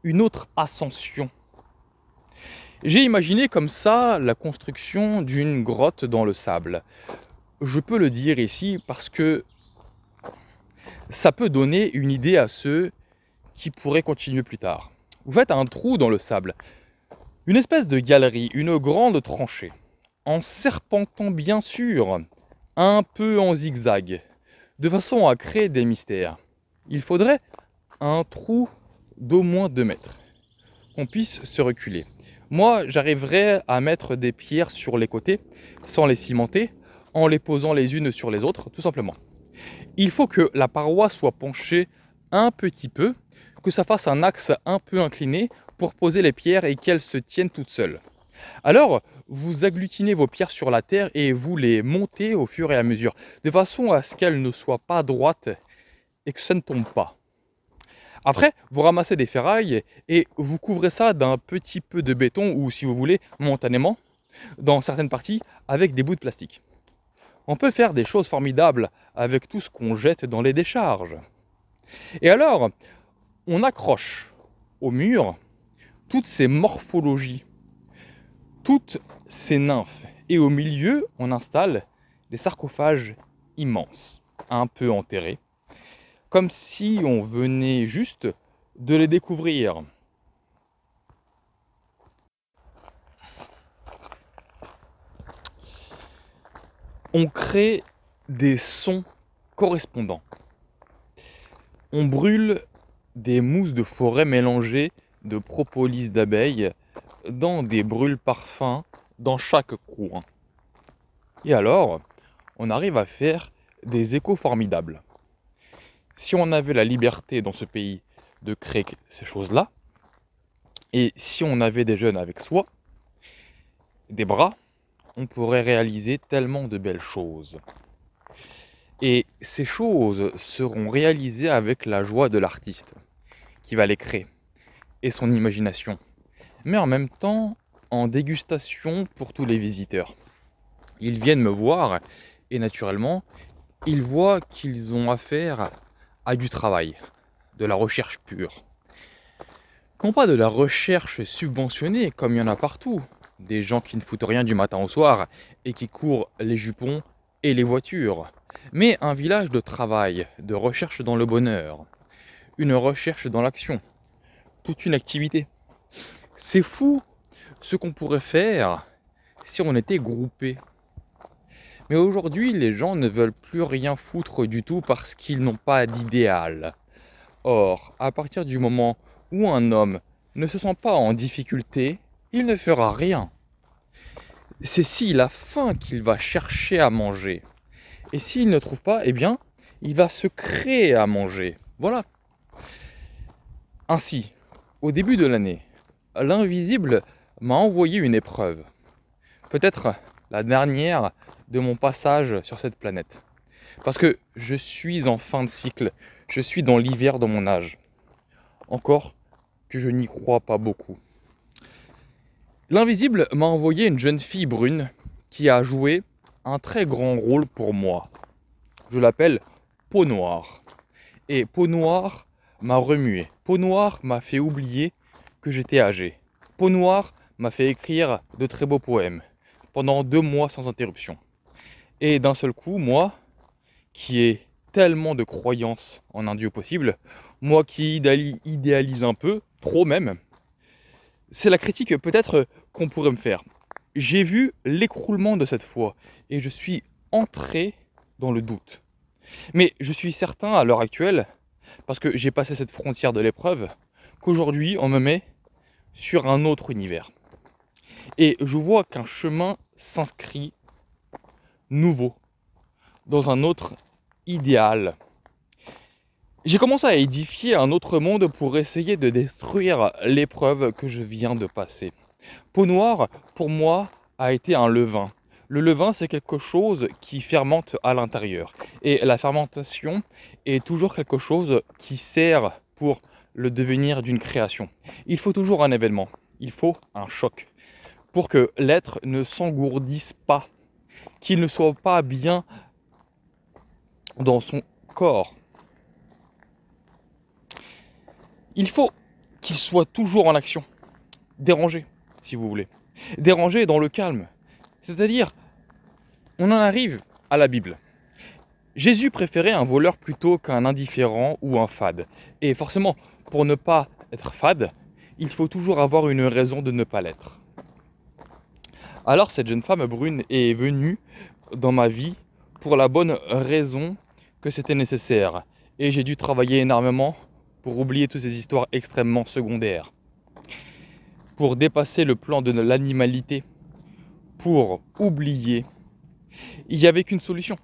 une autre ascension. J'ai imaginé comme ça la construction d'une grotte dans le sable. Je peux le dire ici parce que ça peut donner une idée à ceux qui pourraient continuer plus tard. Vous faites un trou dans le sable, une espèce de galerie, une grande tranchée, en serpentant bien sûr, un peu en zigzag, de façon à créer des mystères. Il faudrait un trou d'au moins 2 mètres, qu'on puisse se reculer. Moi, j'arriverai à mettre des pierres sur les côtés, sans les cimenter, en les posant les unes sur les autres, tout simplement. Il faut que la paroi soit penchée un petit peu, que ça fasse un axe un peu incliné pour poser les pierres et qu'elles se tiennent toutes seules. Alors, vous agglutinez vos pierres sur la terre et vous les montez au fur et à mesure, de façon à ce qu'elles ne soient pas droites et que ça ne tombe pas. Après, vous ramassez des ferrailles et vous couvrez ça d'un petit peu de béton ou, si vous voulez, momentanément, dans certaines parties, avec des bouts de plastique. On peut faire des choses formidables avec tout ce qu'on jette dans les décharges. Et alors, on accroche au mur toutes ces morphologies, toutes ces nymphes. Et au milieu, on installe des sarcophages immenses, un peu enterrés, comme si on venait juste de les découvrir. On crée des sons correspondants. On brûle des mousses de forêt mélangées de propolis d'abeilles dans des brûles parfums dans chaque coin. Et alors, on arrive à faire des échos formidables si on avait la liberté dans ce pays de créer ces choses-là, et si on avait des jeunes avec soi, des bras, on pourrait réaliser tellement de belles choses. Et ces choses seront réalisées avec la joie de l'artiste qui va les créer et son imagination, mais en même temps en dégustation pour tous les visiteurs. Ils viennent me voir et naturellement, ils voient qu'ils ont affaire du travail, de la recherche pure. Non pas de la recherche subventionnée, comme il y en a partout, des gens qui ne foutent rien du matin au soir et qui courent les jupons et les voitures, mais un village de travail, de recherche dans le bonheur, une recherche dans l'action, toute une activité. C'est fou ce qu'on pourrait faire si on était groupé mais aujourd'hui, les gens ne veulent plus rien foutre du tout parce qu'ils n'ont pas d'idéal. Or, à partir du moment où un homme ne se sent pas en difficulté, il ne fera rien. C'est s'il a faim qu'il va chercher à manger. Et s'il ne trouve pas, eh bien, il va se créer à manger. Voilà. Ainsi, au début de l'année, l'invisible m'a envoyé une épreuve. Peut-être la dernière de mon passage sur cette planète. Parce que je suis en fin de cycle, je suis dans l'hiver de mon âge. Encore que je n'y crois pas beaucoup. L'invisible m'a envoyé une jeune fille brune qui a joué un très grand rôle pour moi. Je l'appelle Peau Noire. Et Peau Noire m'a remué. Peau Noire m'a fait oublier que j'étais âgé. Peau Noire m'a fait écrire de très beaux poèmes pendant deux mois sans interruption. Et d'un seul coup, moi, qui ai tellement de croyances en un Dieu possible, moi qui idéalise un peu, trop même, c'est la critique peut-être qu'on pourrait me faire. J'ai vu l'écroulement de cette foi et je suis entré dans le doute. Mais je suis certain à l'heure actuelle, parce que j'ai passé cette frontière de l'épreuve, qu'aujourd'hui on me met sur un autre univers. Et je vois qu'un chemin s'inscrit nouveau, dans un autre idéal. J'ai commencé à édifier un autre monde pour essayer de détruire l'épreuve que je viens de passer. Peau noire, pour moi, a été un levain. Le levain, c'est quelque chose qui fermente à l'intérieur. Et la fermentation est toujours quelque chose qui sert pour le devenir d'une création. Il faut toujours un événement, il faut un choc pour que l'être ne s'engourdisse pas qu'il ne soit pas bien dans son corps. Il faut qu'il soit toujours en action, dérangé, si vous voulez. Dérangé dans le calme. C'est-à-dire, on en arrive à la Bible. Jésus préférait un voleur plutôt qu'un indifférent ou un fade. Et forcément, pour ne pas être fade, il faut toujours avoir une raison de ne pas l'être. Alors cette jeune femme brune est venue dans ma vie pour la bonne raison que c'était nécessaire. Et j'ai dû travailler énormément pour oublier toutes ces histoires extrêmement secondaires. Pour dépasser le plan de l'animalité, pour oublier, il n'y avait qu'une solution.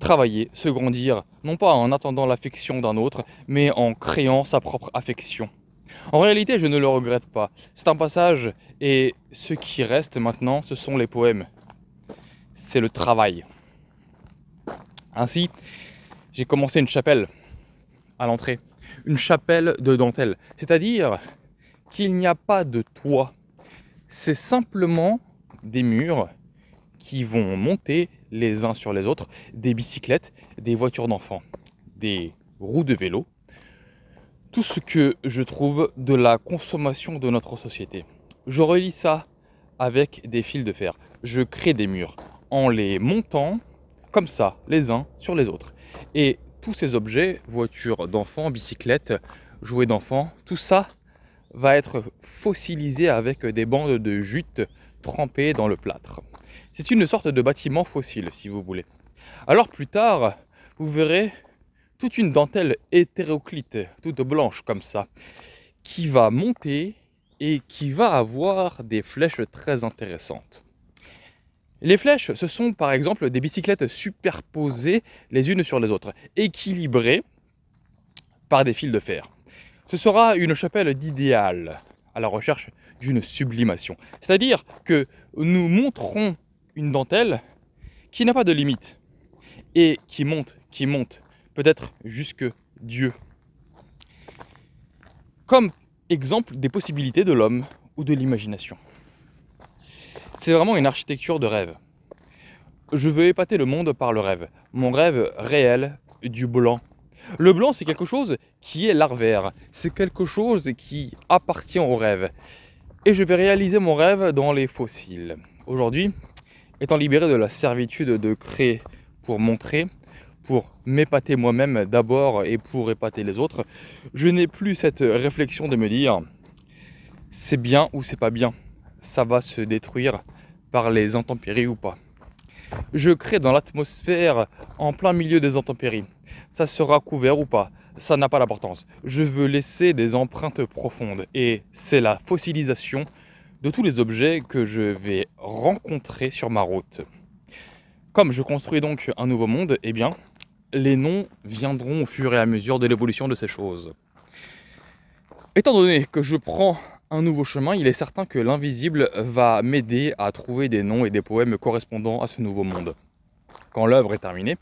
Travailler, se grandir, non pas en attendant l'affection d'un autre, mais en créant sa propre affection. En réalité, je ne le regrette pas. C'est un passage et ce qui reste maintenant, ce sont les poèmes. C'est le travail. Ainsi, j'ai commencé une chapelle à l'entrée. Une chapelle de dentelle. C'est-à-dire qu'il n'y a pas de toit. C'est simplement des murs qui vont monter les uns sur les autres, des bicyclettes, des voitures d'enfants, des roues de vélo, tout ce que je trouve de la consommation de notre société. Je relie ça avec des fils de fer. Je crée des murs en les montant comme ça, les uns sur les autres. Et tous ces objets, voitures d'enfants, bicyclettes, jouets d'enfants, tout ça va être fossilisé avec des bandes de jute trempées dans le plâtre. C'est une sorte de bâtiment fossile, si vous voulez. Alors plus tard, vous verrez toute une dentelle hétéroclite, toute blanche comme ça, qui va monter et qui va avoir des flèches très intéressantes. Les flèches, ce sont par exemple des bicyclettes superposées les unes sur les autres, équilibrées par des fils de fer. Ce sera une chapelle d'idéal à la recherche d'une sublimation. C'est-à-dire que nous montrons une dentelle qui n'a pas de limite et qui monte, qui monte, peut-être jusque Dieu. Comme exemple des possibilités de l'homme ou de l'imagination. C'est vraiment une architecture de rêve. Je veux épater le monde par le rêve. Mon rêve réel du blanc. Le blanc, c'est quelque chose qui est larvaire. C'est quelque chose qui appartient au rêve. Et je vais réaliser mon rêve dans les fossiles. Aujourd'hui, étant libéré de la servitude de créer pour montrer, pour m'épater moi-même d'abord et pour épater les autres, je n'ai plus cette réflexion de me dire c'est bien ou c'est pas bien, ça va se détruire par les intempéries ou pas. Je crée dans l'atmosphère en plein milieu des intempéries. Ça sera couvert ou pas, ça n'a pas d'importance. Je veux laisser des empreintes profondes et c'est la fossilisation de tous les objets que je vais rencontrer sur ma route. Comme je construis donc un nouveau monde, eh bien, les noms viendront au fur et à mesure de l'évolution de ces choses. Étant donné que je prends un nouveau chemin, il est certain que l'invisible va m'aider à trouver des noms et des poèmes correspondant à ce nouveau monde. Quand l'œuvre est terminée,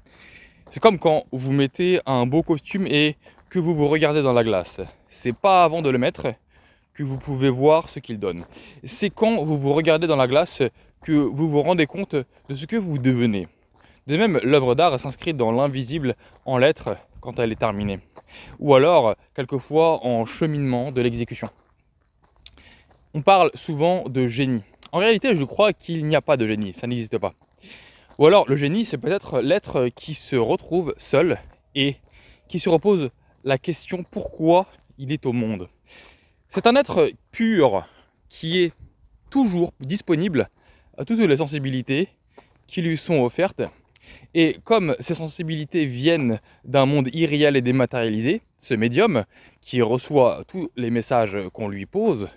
c'est comme quand vous mettez un beau costume et que vous vous regardez dans la glace. C'est pas avant de le mettre que vous pouvez voir ce qu'il donne. C'est quand vous vous regardez dans la glace que vous vous rendez compte de ce que vous devenez. De même, l'œuvre d'art s'inscrit dans l'invisible en lettres quand elle est terminée, ou alors quelquefois en cheminement de l'exécution. On parle souvent de génie. En réalité, je crois qu'il n'y a pas de génie, ça n'existe pas. Ou alors, le génie, c'est peut-être l'être qui se retrouve seul et qui se repose la question pourquoi il est au monde. C'est un être pur qui est toujours disponible à toutes les sensibilités qui lui sont offertes et comme ces sensibilités viennent d'un monde irréel et dématérialisé, ce médium, qui reçoit tous les messages qu'on lui pose,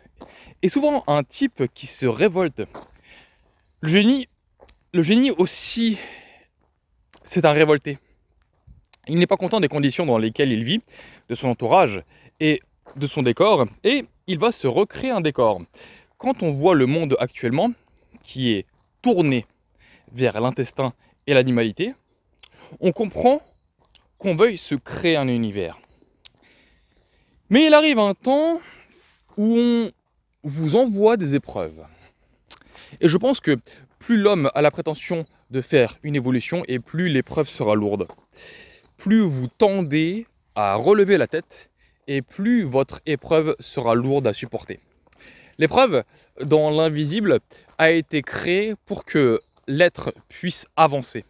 est souvent un type qui se révolte. Le génie, le génie aussi, c'est un révolté. Il n'est pas content des conditions dans lesquelles il vit, de son entourage et de son décor, et il va se recréer un décor. Quand on voit le monde actuellement, qui est tourné vers l'intestin l'animalité, on comprend qu'on veuille se créer un univers. Mais il arrive un temps où on vous envoie des épreuves. Et je pense que plus l'homme a la prétention de faire une évolution et plus l'épreuve sera lourde. Plus vous tendez à relever la tête et plus votre épreuve sera lourde à supporter. L'épreuve dans l'invisible a été créée pour que l'être puisse avancer.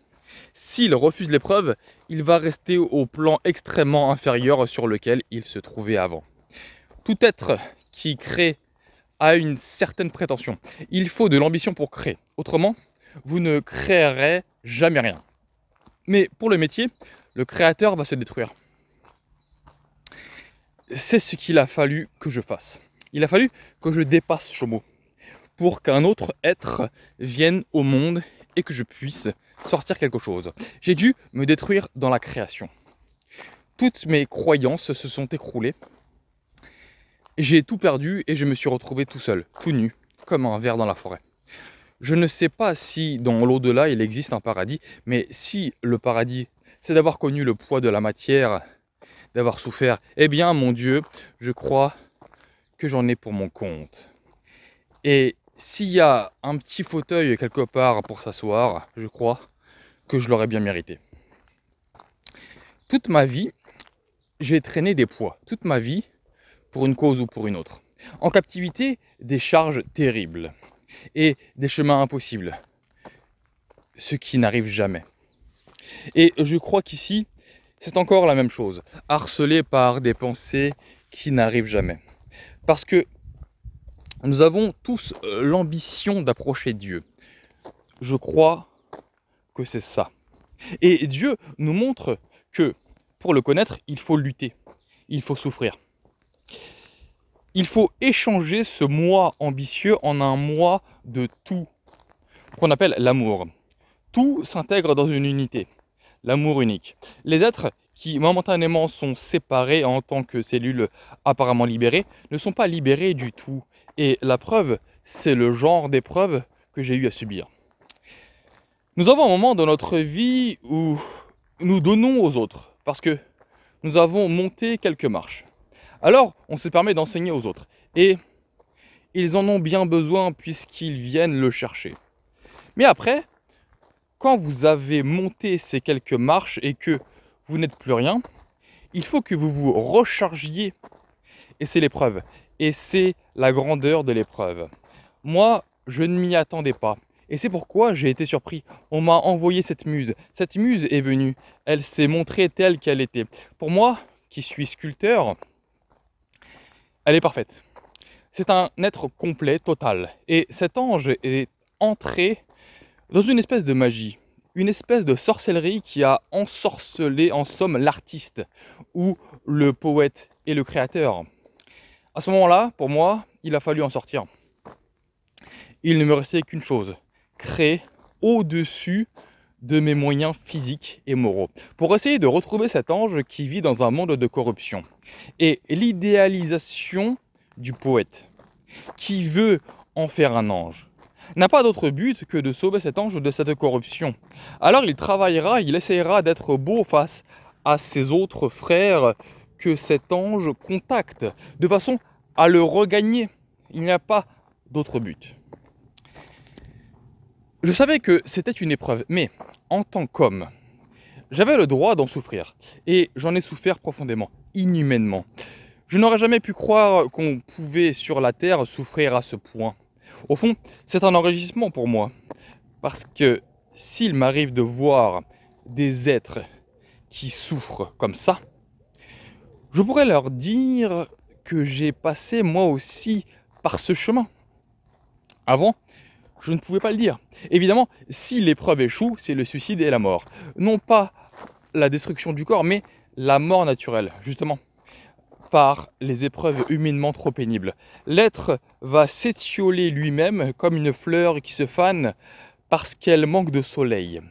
S'il refuse l'épreuve, il va rester au plan extrêmement inférieur sur lequel il se trouvait avant. Tout être qui crée a une certaine prétention. Il faut de l'ambition pour créer. Autrement, vous ne créerez jamais rien. Mais pour le métier, le créateur va se détruire. C'est ce qu'il a fallu que je fasse. Il a fallu que je dépasse Chomo qu'un autre être vienne au monde et que je puisse sortir quelque chose. J'ai dû me détruire dans la création. Toutes mes croyances se sont écroulées. J'ai tout perdu et je me suis retrouvé tout seul, tout nu, comme un ver dans la forêt. Je ne sais pas si dans l'au-delà il existe un paradis, mais si le paradis, c'est d'avoir connu le poids de la matière, d'avoir souffert, eh bien mon Dieu, je crois que j'en ai pour mon compte. Et s'il y a un petit fauteuil quelque part pour s'asseoir, je crois que je l'aurais bien mérité. Toute ma vie, j'ai traîné des poids. Toute ma vie, pour une cause ou pour une autre. En captivité, des charges terribles et des chemins impossibles. Ce qui n'arrive jamais. Et je crois qu'ici, c'est encore la même chose. Harcelé par des pensées qui n'arrivent jamais. Parce que nous avons tous euh, l'ambition d'approcher Dieu. Je crois que c'est ça. Et Dieu nous montre que pour le connaître, il faut lutter, il faut souffrir. Il faut échanger ce moi ambitieux en un moi de tout, qu'on appelle l'amour. Tout s'intègre dans une unité, l'amour unique. Les êtres qui momentanément sont séparés en tant que cellules apparemment libérées ne sont pas libérés du tout. Et la preuve, c'est le genre d'épreuve que j'ai eu à subir. Nous avons un moment dans notre vie où nous donnons aux autres, parce que nous avons monté quelques marches. Alors, on se permet d'enseigner aux autres. Et ils en ont bien besoin puisqu'ils viennent le chercher. Mais après, quand vous avez monté ces quelques marches et que vous n'êtes plus rien, il faut que vous vous rechargiez. Et c'est l'épreuve et c'est la grandeur de l'épreuve. Moi, je ne m'y attendais pas. Et c'est pourquoi j'ai été surpris. On m'a envoyé cette muse. Cette muse est venue. Elle s'est montrée telle qu'elle était. Pour moi, qui suis sculpteur, elle est parfaite. C'est un être complet, total. Et cet ange est entré dans une espèce de magie, une espèce de sorcellerie qui a ensorcelé en somme l'artiste ou le poète et le créateur. À ce moment-là, pour moi, il a fallu en sortir. Il ne me restait qu'une chose, créer au-dessus de mes moyens physiques et moraux, pour essayer de retrouver cet ange qui vit dans un monde de corruption. Et l'idéalisation du poète, qui veut en faire un ange, n'a pas d'autre but que de sauver cet ange de cette corruption. Alors il travaillera, il essaiera d'être beau face à ses autres frères cet ange contacte, de façon à le regagner. Il n'y a pas d'autre but. Je savais que c'était une épreuve, mais en tant qu'homme, j'avais le droit d'en souffrir. Et j'en ai souffert profondément, inhumainement. Je n'aurais jamais pu croire qu'on pouvait sur la Terre souffrir à ce point. Au fond, c'est un enrichissement pour moi. Parce que s'il m'arrive de voir des êtres qui souffrent comme ça, je pourrais leur dire que j'ai passé moi aussi par ce chemin. Avant, je ne pouvais pas le dire. Évidemment, si l'épreuve échoue, c'est le suicide et la mort. Non pas la destruction du corps, mais la mort naturelle, justement, par les épreuves humainement trop pénibles. L'être va s'étioler lui-même comme une fleur qui se fane parce qu'elle manque de soleil.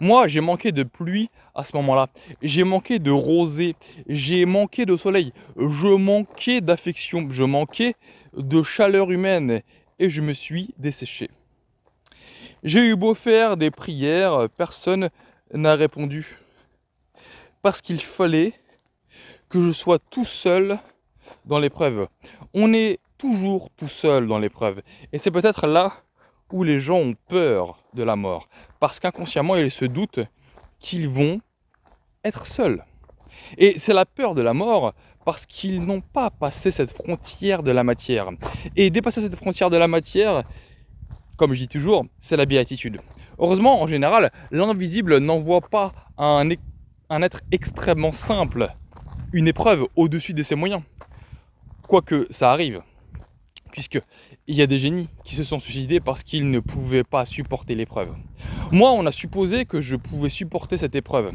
Moi, j'ai manqué de pluie à ce moment-là. J'ai manqué de rosée. J'ai manqué de soleil. Je manquais d'affection. Je manquais de chaleur humaine. Et je me suis desséché. J'ai eu beau faire des prières, personne n'a répondu. Parce qu'il fallait que je sois tout seul dans l'épreuve. On est toujours tout seul dans l'épreuve. Et c'est peut-être là où les gens ont peur de la mort, parce qu'inconsciemment, ils se doutent qu'ils vont être seuls. Et c'est la peur de la mort parce qu'ils n'ont pas passé cette frontière de la matière. Et dépasser cette frontière de la matière, comme je dis toujours, c'est la béatitude. Heureusement, en général, l'invisible n'envoie pas un, un être extrêmement simple une épreuve au-dessus de ses moyens. Quoique ça arrive, puisque il y a des génies qui se sont suicidés parce qu'ils ne pouvaient pas supporter l'épreuve. Moi, on a supposé que je pouvais supporter cette épreuve.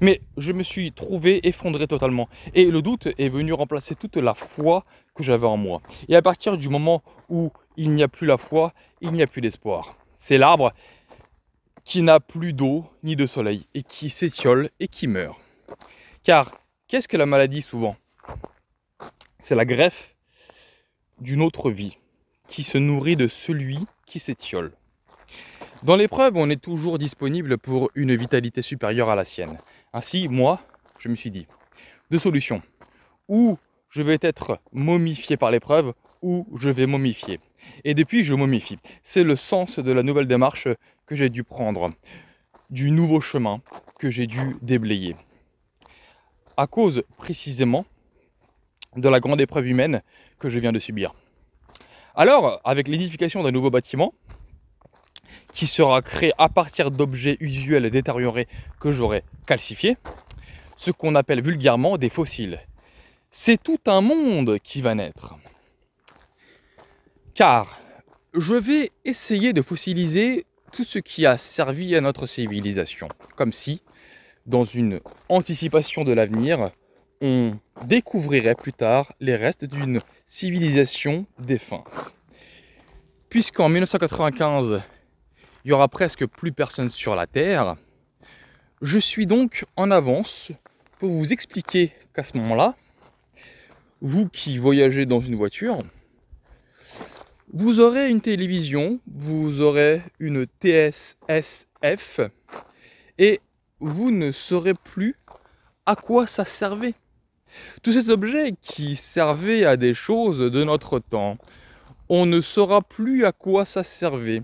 Mais je me suis trouvé effondré totalement. Et le doute est venu remplacer toute la foi que j'avais en moi. Et à partir du moment où il n'y a plus la foi, il n'y a plus d'espoir. C'est l'arbre qui n'a plus d'eau ni de soleil et qui s'étiole et qui meurt. Car qu'est-ce que la maladie souvent C'est la greffe d'une autre vie qui se nourrit de celui qui s'étiole. Dans l'épreuve, on est toujours disponible pour une vitalité supérieure à la sienne. Ainsi, moi, je me suis dit, deux solutions. Ou je vais être momifié par l'épreuve, ou je vais momifier. Et depuis, je momifie. C'est le sens de la nouvelle démarche que j'ai dû prendre, du nouveau chemin que j'ai dû déblayer. À cause précisément de la grande épreuve humaine que je viens de subir. Alors, avec l'édification d'un nouveau bâtiment, qui sera créé à partir d'objets usuels détériorés que j'aurai calcifiés, ce qu'on appelle vulgairement des fossiles. C'est tout un monde qui va naître. Car je vais essayer de fossiliser tout ce qui a servi à notre civilisation, comme si, dans une anticipation de l'avenir, on découvrirait plus tard les restes d'une civilisation défunte. Puisqu'en 1995, il n'y aura presque plus personne sur la Terre, je suis donc en avance pour vous expliquer qu'à ce moment-là, vous qui voyagez dans une voiture, vous aurez une télévision, vous aurez une TSSF, et vous ne saurez plus à quoi ça servait. Tous ces objets qui servaient à des choses de notre temps, on ne saura plus à quoi ça servait.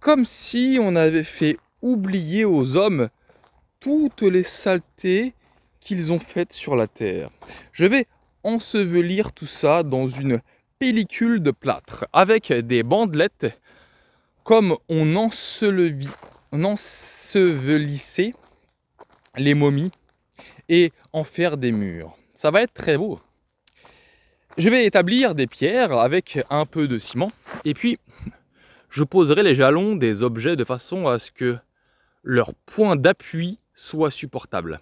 Comme si on avait fait oublier aux hommes toutes les saletés qu'ils ont faites sur la terre. Je vais ensevelir tout ça dans une pellicule de plâtre avec des bandelettes comme on, on ensevelissait les momies et en faire des murs. Ça va être très beau. Je vais établir des pierres avec un peu de ciment et puis je poserai les jalons des objets de façon à ce que leur point d'appui soit supportable.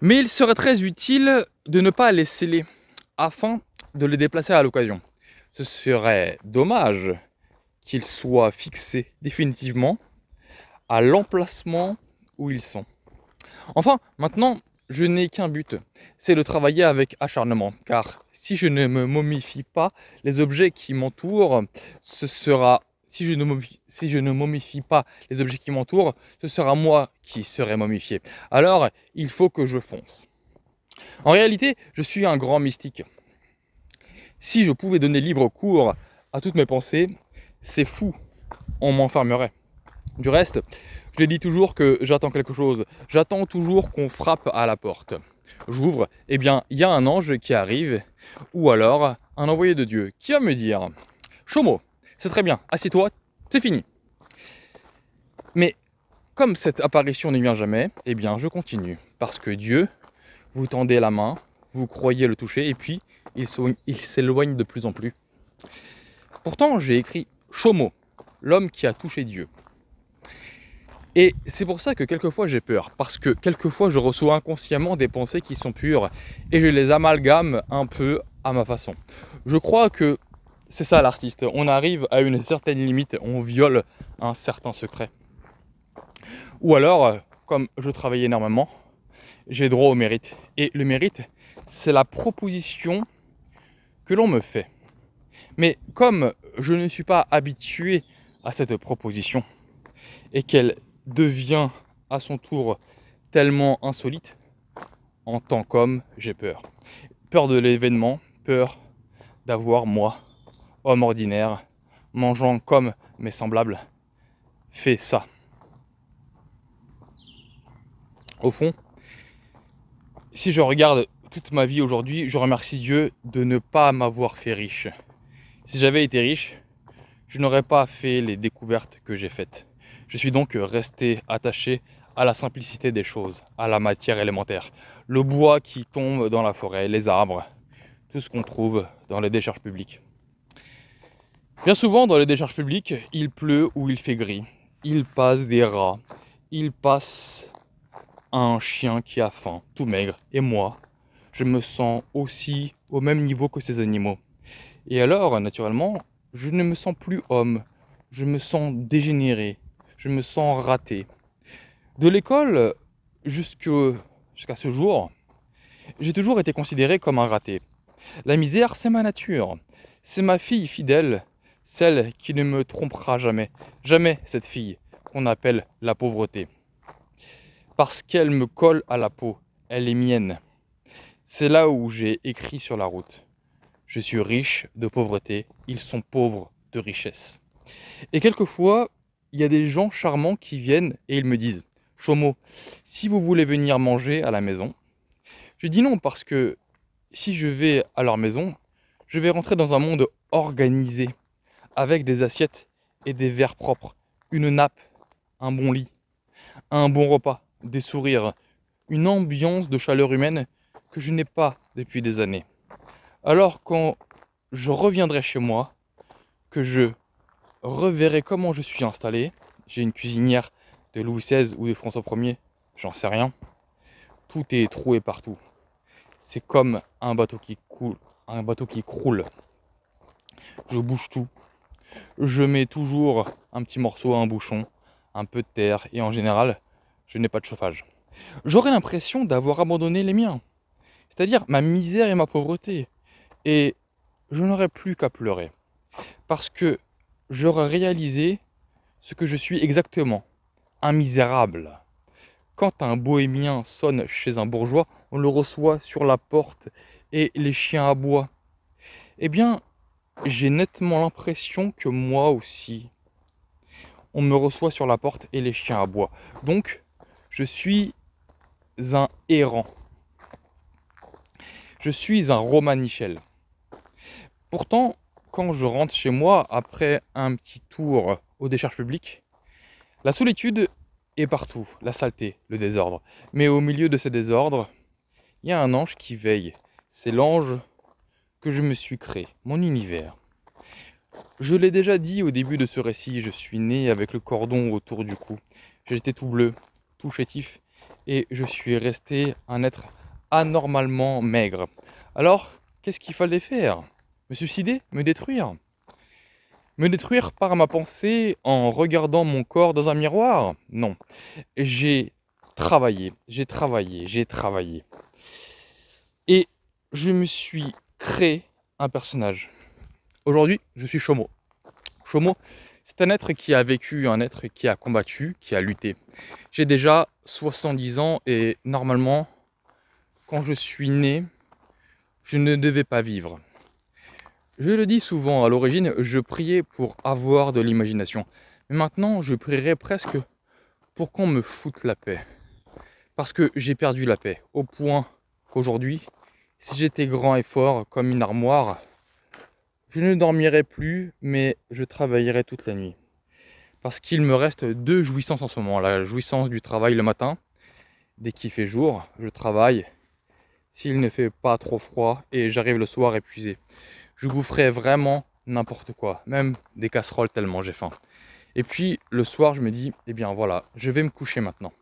Mais il serait très utile de ne pas les sceller afin de les déplacer à l'occasion. Ce serait dommage qu'ils soient fixés définitivement à l'emplacement où ils sont. Enfin, maintenant, je n'ai qu'un but, c'est de travailler avec acharnement, car si je ne me momifie pas, les objets qui m'entourent, ce sera si je, ne momifie pas les objets qui m'entourent, ce sera moi qui serai momifié. Alors, il faut que je fonce. En réalité, je suis un grand mystique. Si je pouvais donner libre cours à toutes mes pensées, c'est fou, on m'enfermerait. Du reste, je dis dit toujours que j'attends quelque chose. J'attends toujours qu'on frappe à la porte. J'ouvre, et eh bien, il y a un ange qui arrive, ou alors un envoyé de Dieu qui va me dire Chomo, c'est très bien, assieds-toi, c'est fini. Mais comme cette apparition ne vient jamais, eh bien, je continue. Parce que Dieu, vous tendez la main, vous croyez le toucher, et puis il s'éloigne de plus en plus. Pourtant, j'ai écrit Chomo, l'homme qui a touché Dieu. Et c'est pour ça que quelquefois j'ai peur, parce que quelquefois je reçois inconsciemment des pensées qui sont pures et je les amalgame un peu à ma façon. Je crois que c'est ça l'artiste, on arrive à une certaine limite, on viole un certain secret. Ou alors, comme je travaille énormément, j'ai droit au mérite. Et le mérite, c'est la proposition que l'on me fait. Mais comme je ne suis pas habitué à cette proposition et qu'elle devient à son tour tellement insolite, en tant qu'homme, j'ai peur. Peur de l'événement, peur d'avoir moi, homme ordinaire, mangeant comme mes semblables, fait ça. Au fond, si je regarde toute ma vie aujourd'hui, je remercie Dieu de ne pas m'avoir fait riche. Si j'avais été riche, je n'aurais pas fait les découvertes que j'ai faites. Je suis donc resté attaché à la simplicité des choses, à la matière élémentaire. Le bois qui tombe dans la forêt, les arbres, tout ce qu'on trouve dans les décharges publiques. Bien souvent, dans les décharges publiques, il pleut ou il fait gris. Il passe des rats. Il passe un chien qui a faim, tout maigre. Et moi, je me sens aussi au même niveau que ces animaux. Et alors, naturellement, je ne me sens plus homme. Je me sens dégénéré, je me sens raté. De l'école jusqu'à ce jour, j'ai toujours été considéré comme un raté. La misère, c'est ma nature. C'est ma fille fidèle, celle qui ne me trompera jamais. Jamais cette fille qu'on appelle la pauvreté. Parce qu'elle me colle à la peau, elle est mienne. C'est là où j'ai écrit sur la route. Je suis riche de pauvreté, ils sont pauvres de richesse. Et quelquefois, il y a des gens charmants qui viennent et ils me disent Chomo, si vous voulez venir manger à la maison, je dis non parce que si je vais à leur maison, je vais rentrer dans un monde organisé avec des assiettes et des verres propres, une nappe, un bon lit, un bon repas, des sourires, une ambiance de chaleur humaine que je n'ai pas depuis des années. Alors quand je reviendrai chez moi, que je reverrez comment je suis installé. J'ai une cuisinière de Louis XVI ou de François Ier, j'en sais rien. Tout est troué partout. C'est comme un bateau qui coule, un bateau qui croule. Je bouge tout. Je mets toujours un petit morceau à un bouchon, un peu de terre et en général, je n'ai pas de chauffage. J'aurais l'impression d'avoir abandonné les miens, c'est-à-dire ma misère et ma pauvreté. Et je n'aurais plus qu'à pleurer. Parce que j'aurais réalisé ce que je suis exactement, un misérable. Quand un bohémien sonne chez un bourgeois, on le reçoit sur la porte et les chiens aboient. Eh bien, j'ai nettement l'impression que moi aussi, on me reçoit sur la porte et les chiens aboient. Donc, je suis un errant. Je suis un Romanichel. Pourtant, quand je rentre chez moi après un petit tour aux décharges publiques, la solitude est partout, la saleté, le désordre. Mais au milieu de ce désordre, il y a un ange qui veille. C'est l'ange que je me suis créé, mon univers. Je l'ai déjà dit au début de ce récit, je suis né avec le cordon autour du cou. J'étais tout bleu, tout chétif, et je suis resté un être anormalement maigre. Alors, qu'est-ce qu'il fallait faire me suicider, me détruire. Me détruire par ma pensée en regardant mon corps dans un miroir Non. J'ai travaillé, j'ai travaillé, j'ai travaillé. Et je me suis créé un personnage. Aujourd'hui, je suis Chomo. Chomo, c'est un être qui a vécu, un être qui a combattu, qui a lutté. J'ai déjà 70 ans et normalement, quand je suis né, je ne devais pas vivre. Je le dis souvent, à l'origine, je priais pour avoir de l'imagination. Mais maintenant, je prierai presque pour qu'on me foute la paix. Parce que j'ai perdu la paix, au point qu'aujourd'hui, si j'étais grand et fort comme une armoire, je ne dormirais plus, mais je travaillerais toute la nuit. Parce qu'il me reste deux jouissances en ce moment. La jouissance du travail le matin, dès qu'il fait jour, je travaille, s'il ne fait pas trop froid, et j'arrive le soir épuisé je goûterais vraiment n'importe quoi, même des casseroles tellement j'ai faim. Et puis le soir, je me dis, eh bien voilà, je vais me coucher maintenant.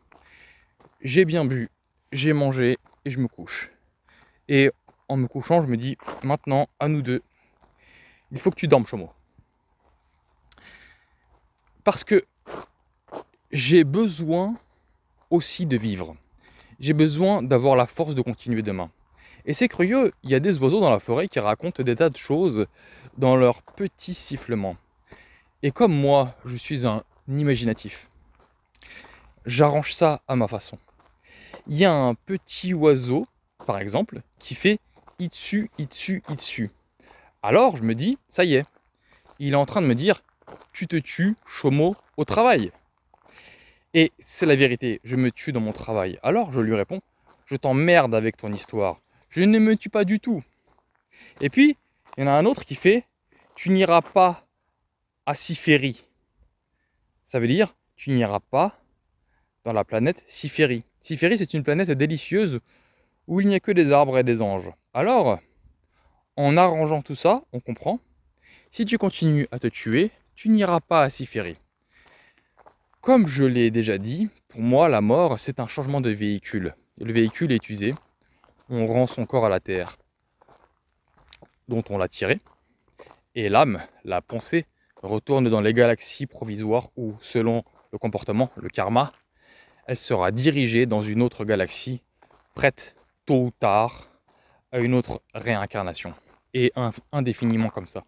J'ai bien bu, j'ai mangé et je me couche. Et en me couchant, je me dis, maintenant, à nous deux, il faut que tu dormes, moi. Parce que j'ai besoin aussi de vivre. J'ai besoin d'avoir la force de continuer demain. Et c'est curieux, il y a des oiseaux dans la forêt qui racontent des tas de choses dans leurs petits sifflements. Et comme moi, je suis un imaginatif, j'arrange ça à ma façon. Il y a un petit oiseau, par exemple, qui fait itsu, itsu, itsu. Alors je me dis, ça y est, il est en train de me dire, tu te tues, chomo, au travail. Et c'est la vérité, je me tue dans mon travail. Alors je lui réponds, je t'emmerde avec ton histoire. Je ne me tue pas du tout. Et puis, il y en a un autre qui fait Tu n'iras pas à Siféry. Ça veut dire Tu n'iras pas dans la planète Siféry. Siféry, c'est une planète délicieuse où il n'y a que des arbres et des anges. Alors, en arrangeant tout ça, on comprend si tu continues à te tuer, tu n'iras pas à Siféry. Comme je l'ai déjà dit, pour moi, la mort, c'est un changement de véhicule. Le véhicule est usé, on rend son corps à la terre dont on l'a tiré, et l'âme, la pensée, retourne dans les galaxies provisoires où, selon le comportement, le karma, elle sera dirigée dans une autre galaxie, prête tôt ou tard à une autre réincarnation, et indéfiniment comme ça.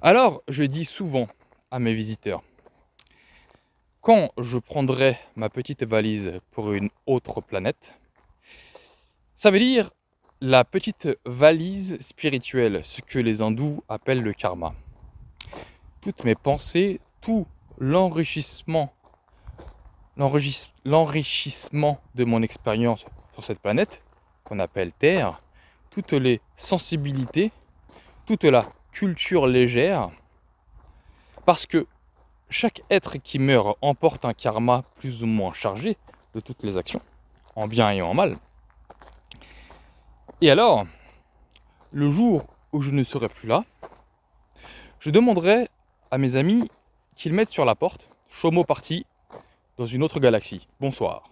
Alors, je dis souvent à mes visiteurs, quand je prendrai ma petite valise pour une autre planète, ça veut dire la petite valise spirituelle, ce que les hindous appellent le karma. Toutes mes pensées, tout l'enrichissement, l'enrichissement de mon expérience sur cette planète, qu'on appelle Terre, toutes les sensibilités, toute la culture légère, parce que chaque être qui meurt emporte un karma plus ou moins chargé de toutes les actions, en bien et en mal. Et alors, le jour où je ne serai plus là, je demanderai à mes amis qu'ils mettent sur la porte Chomo parti dans une autre galaxie. Bonsoir.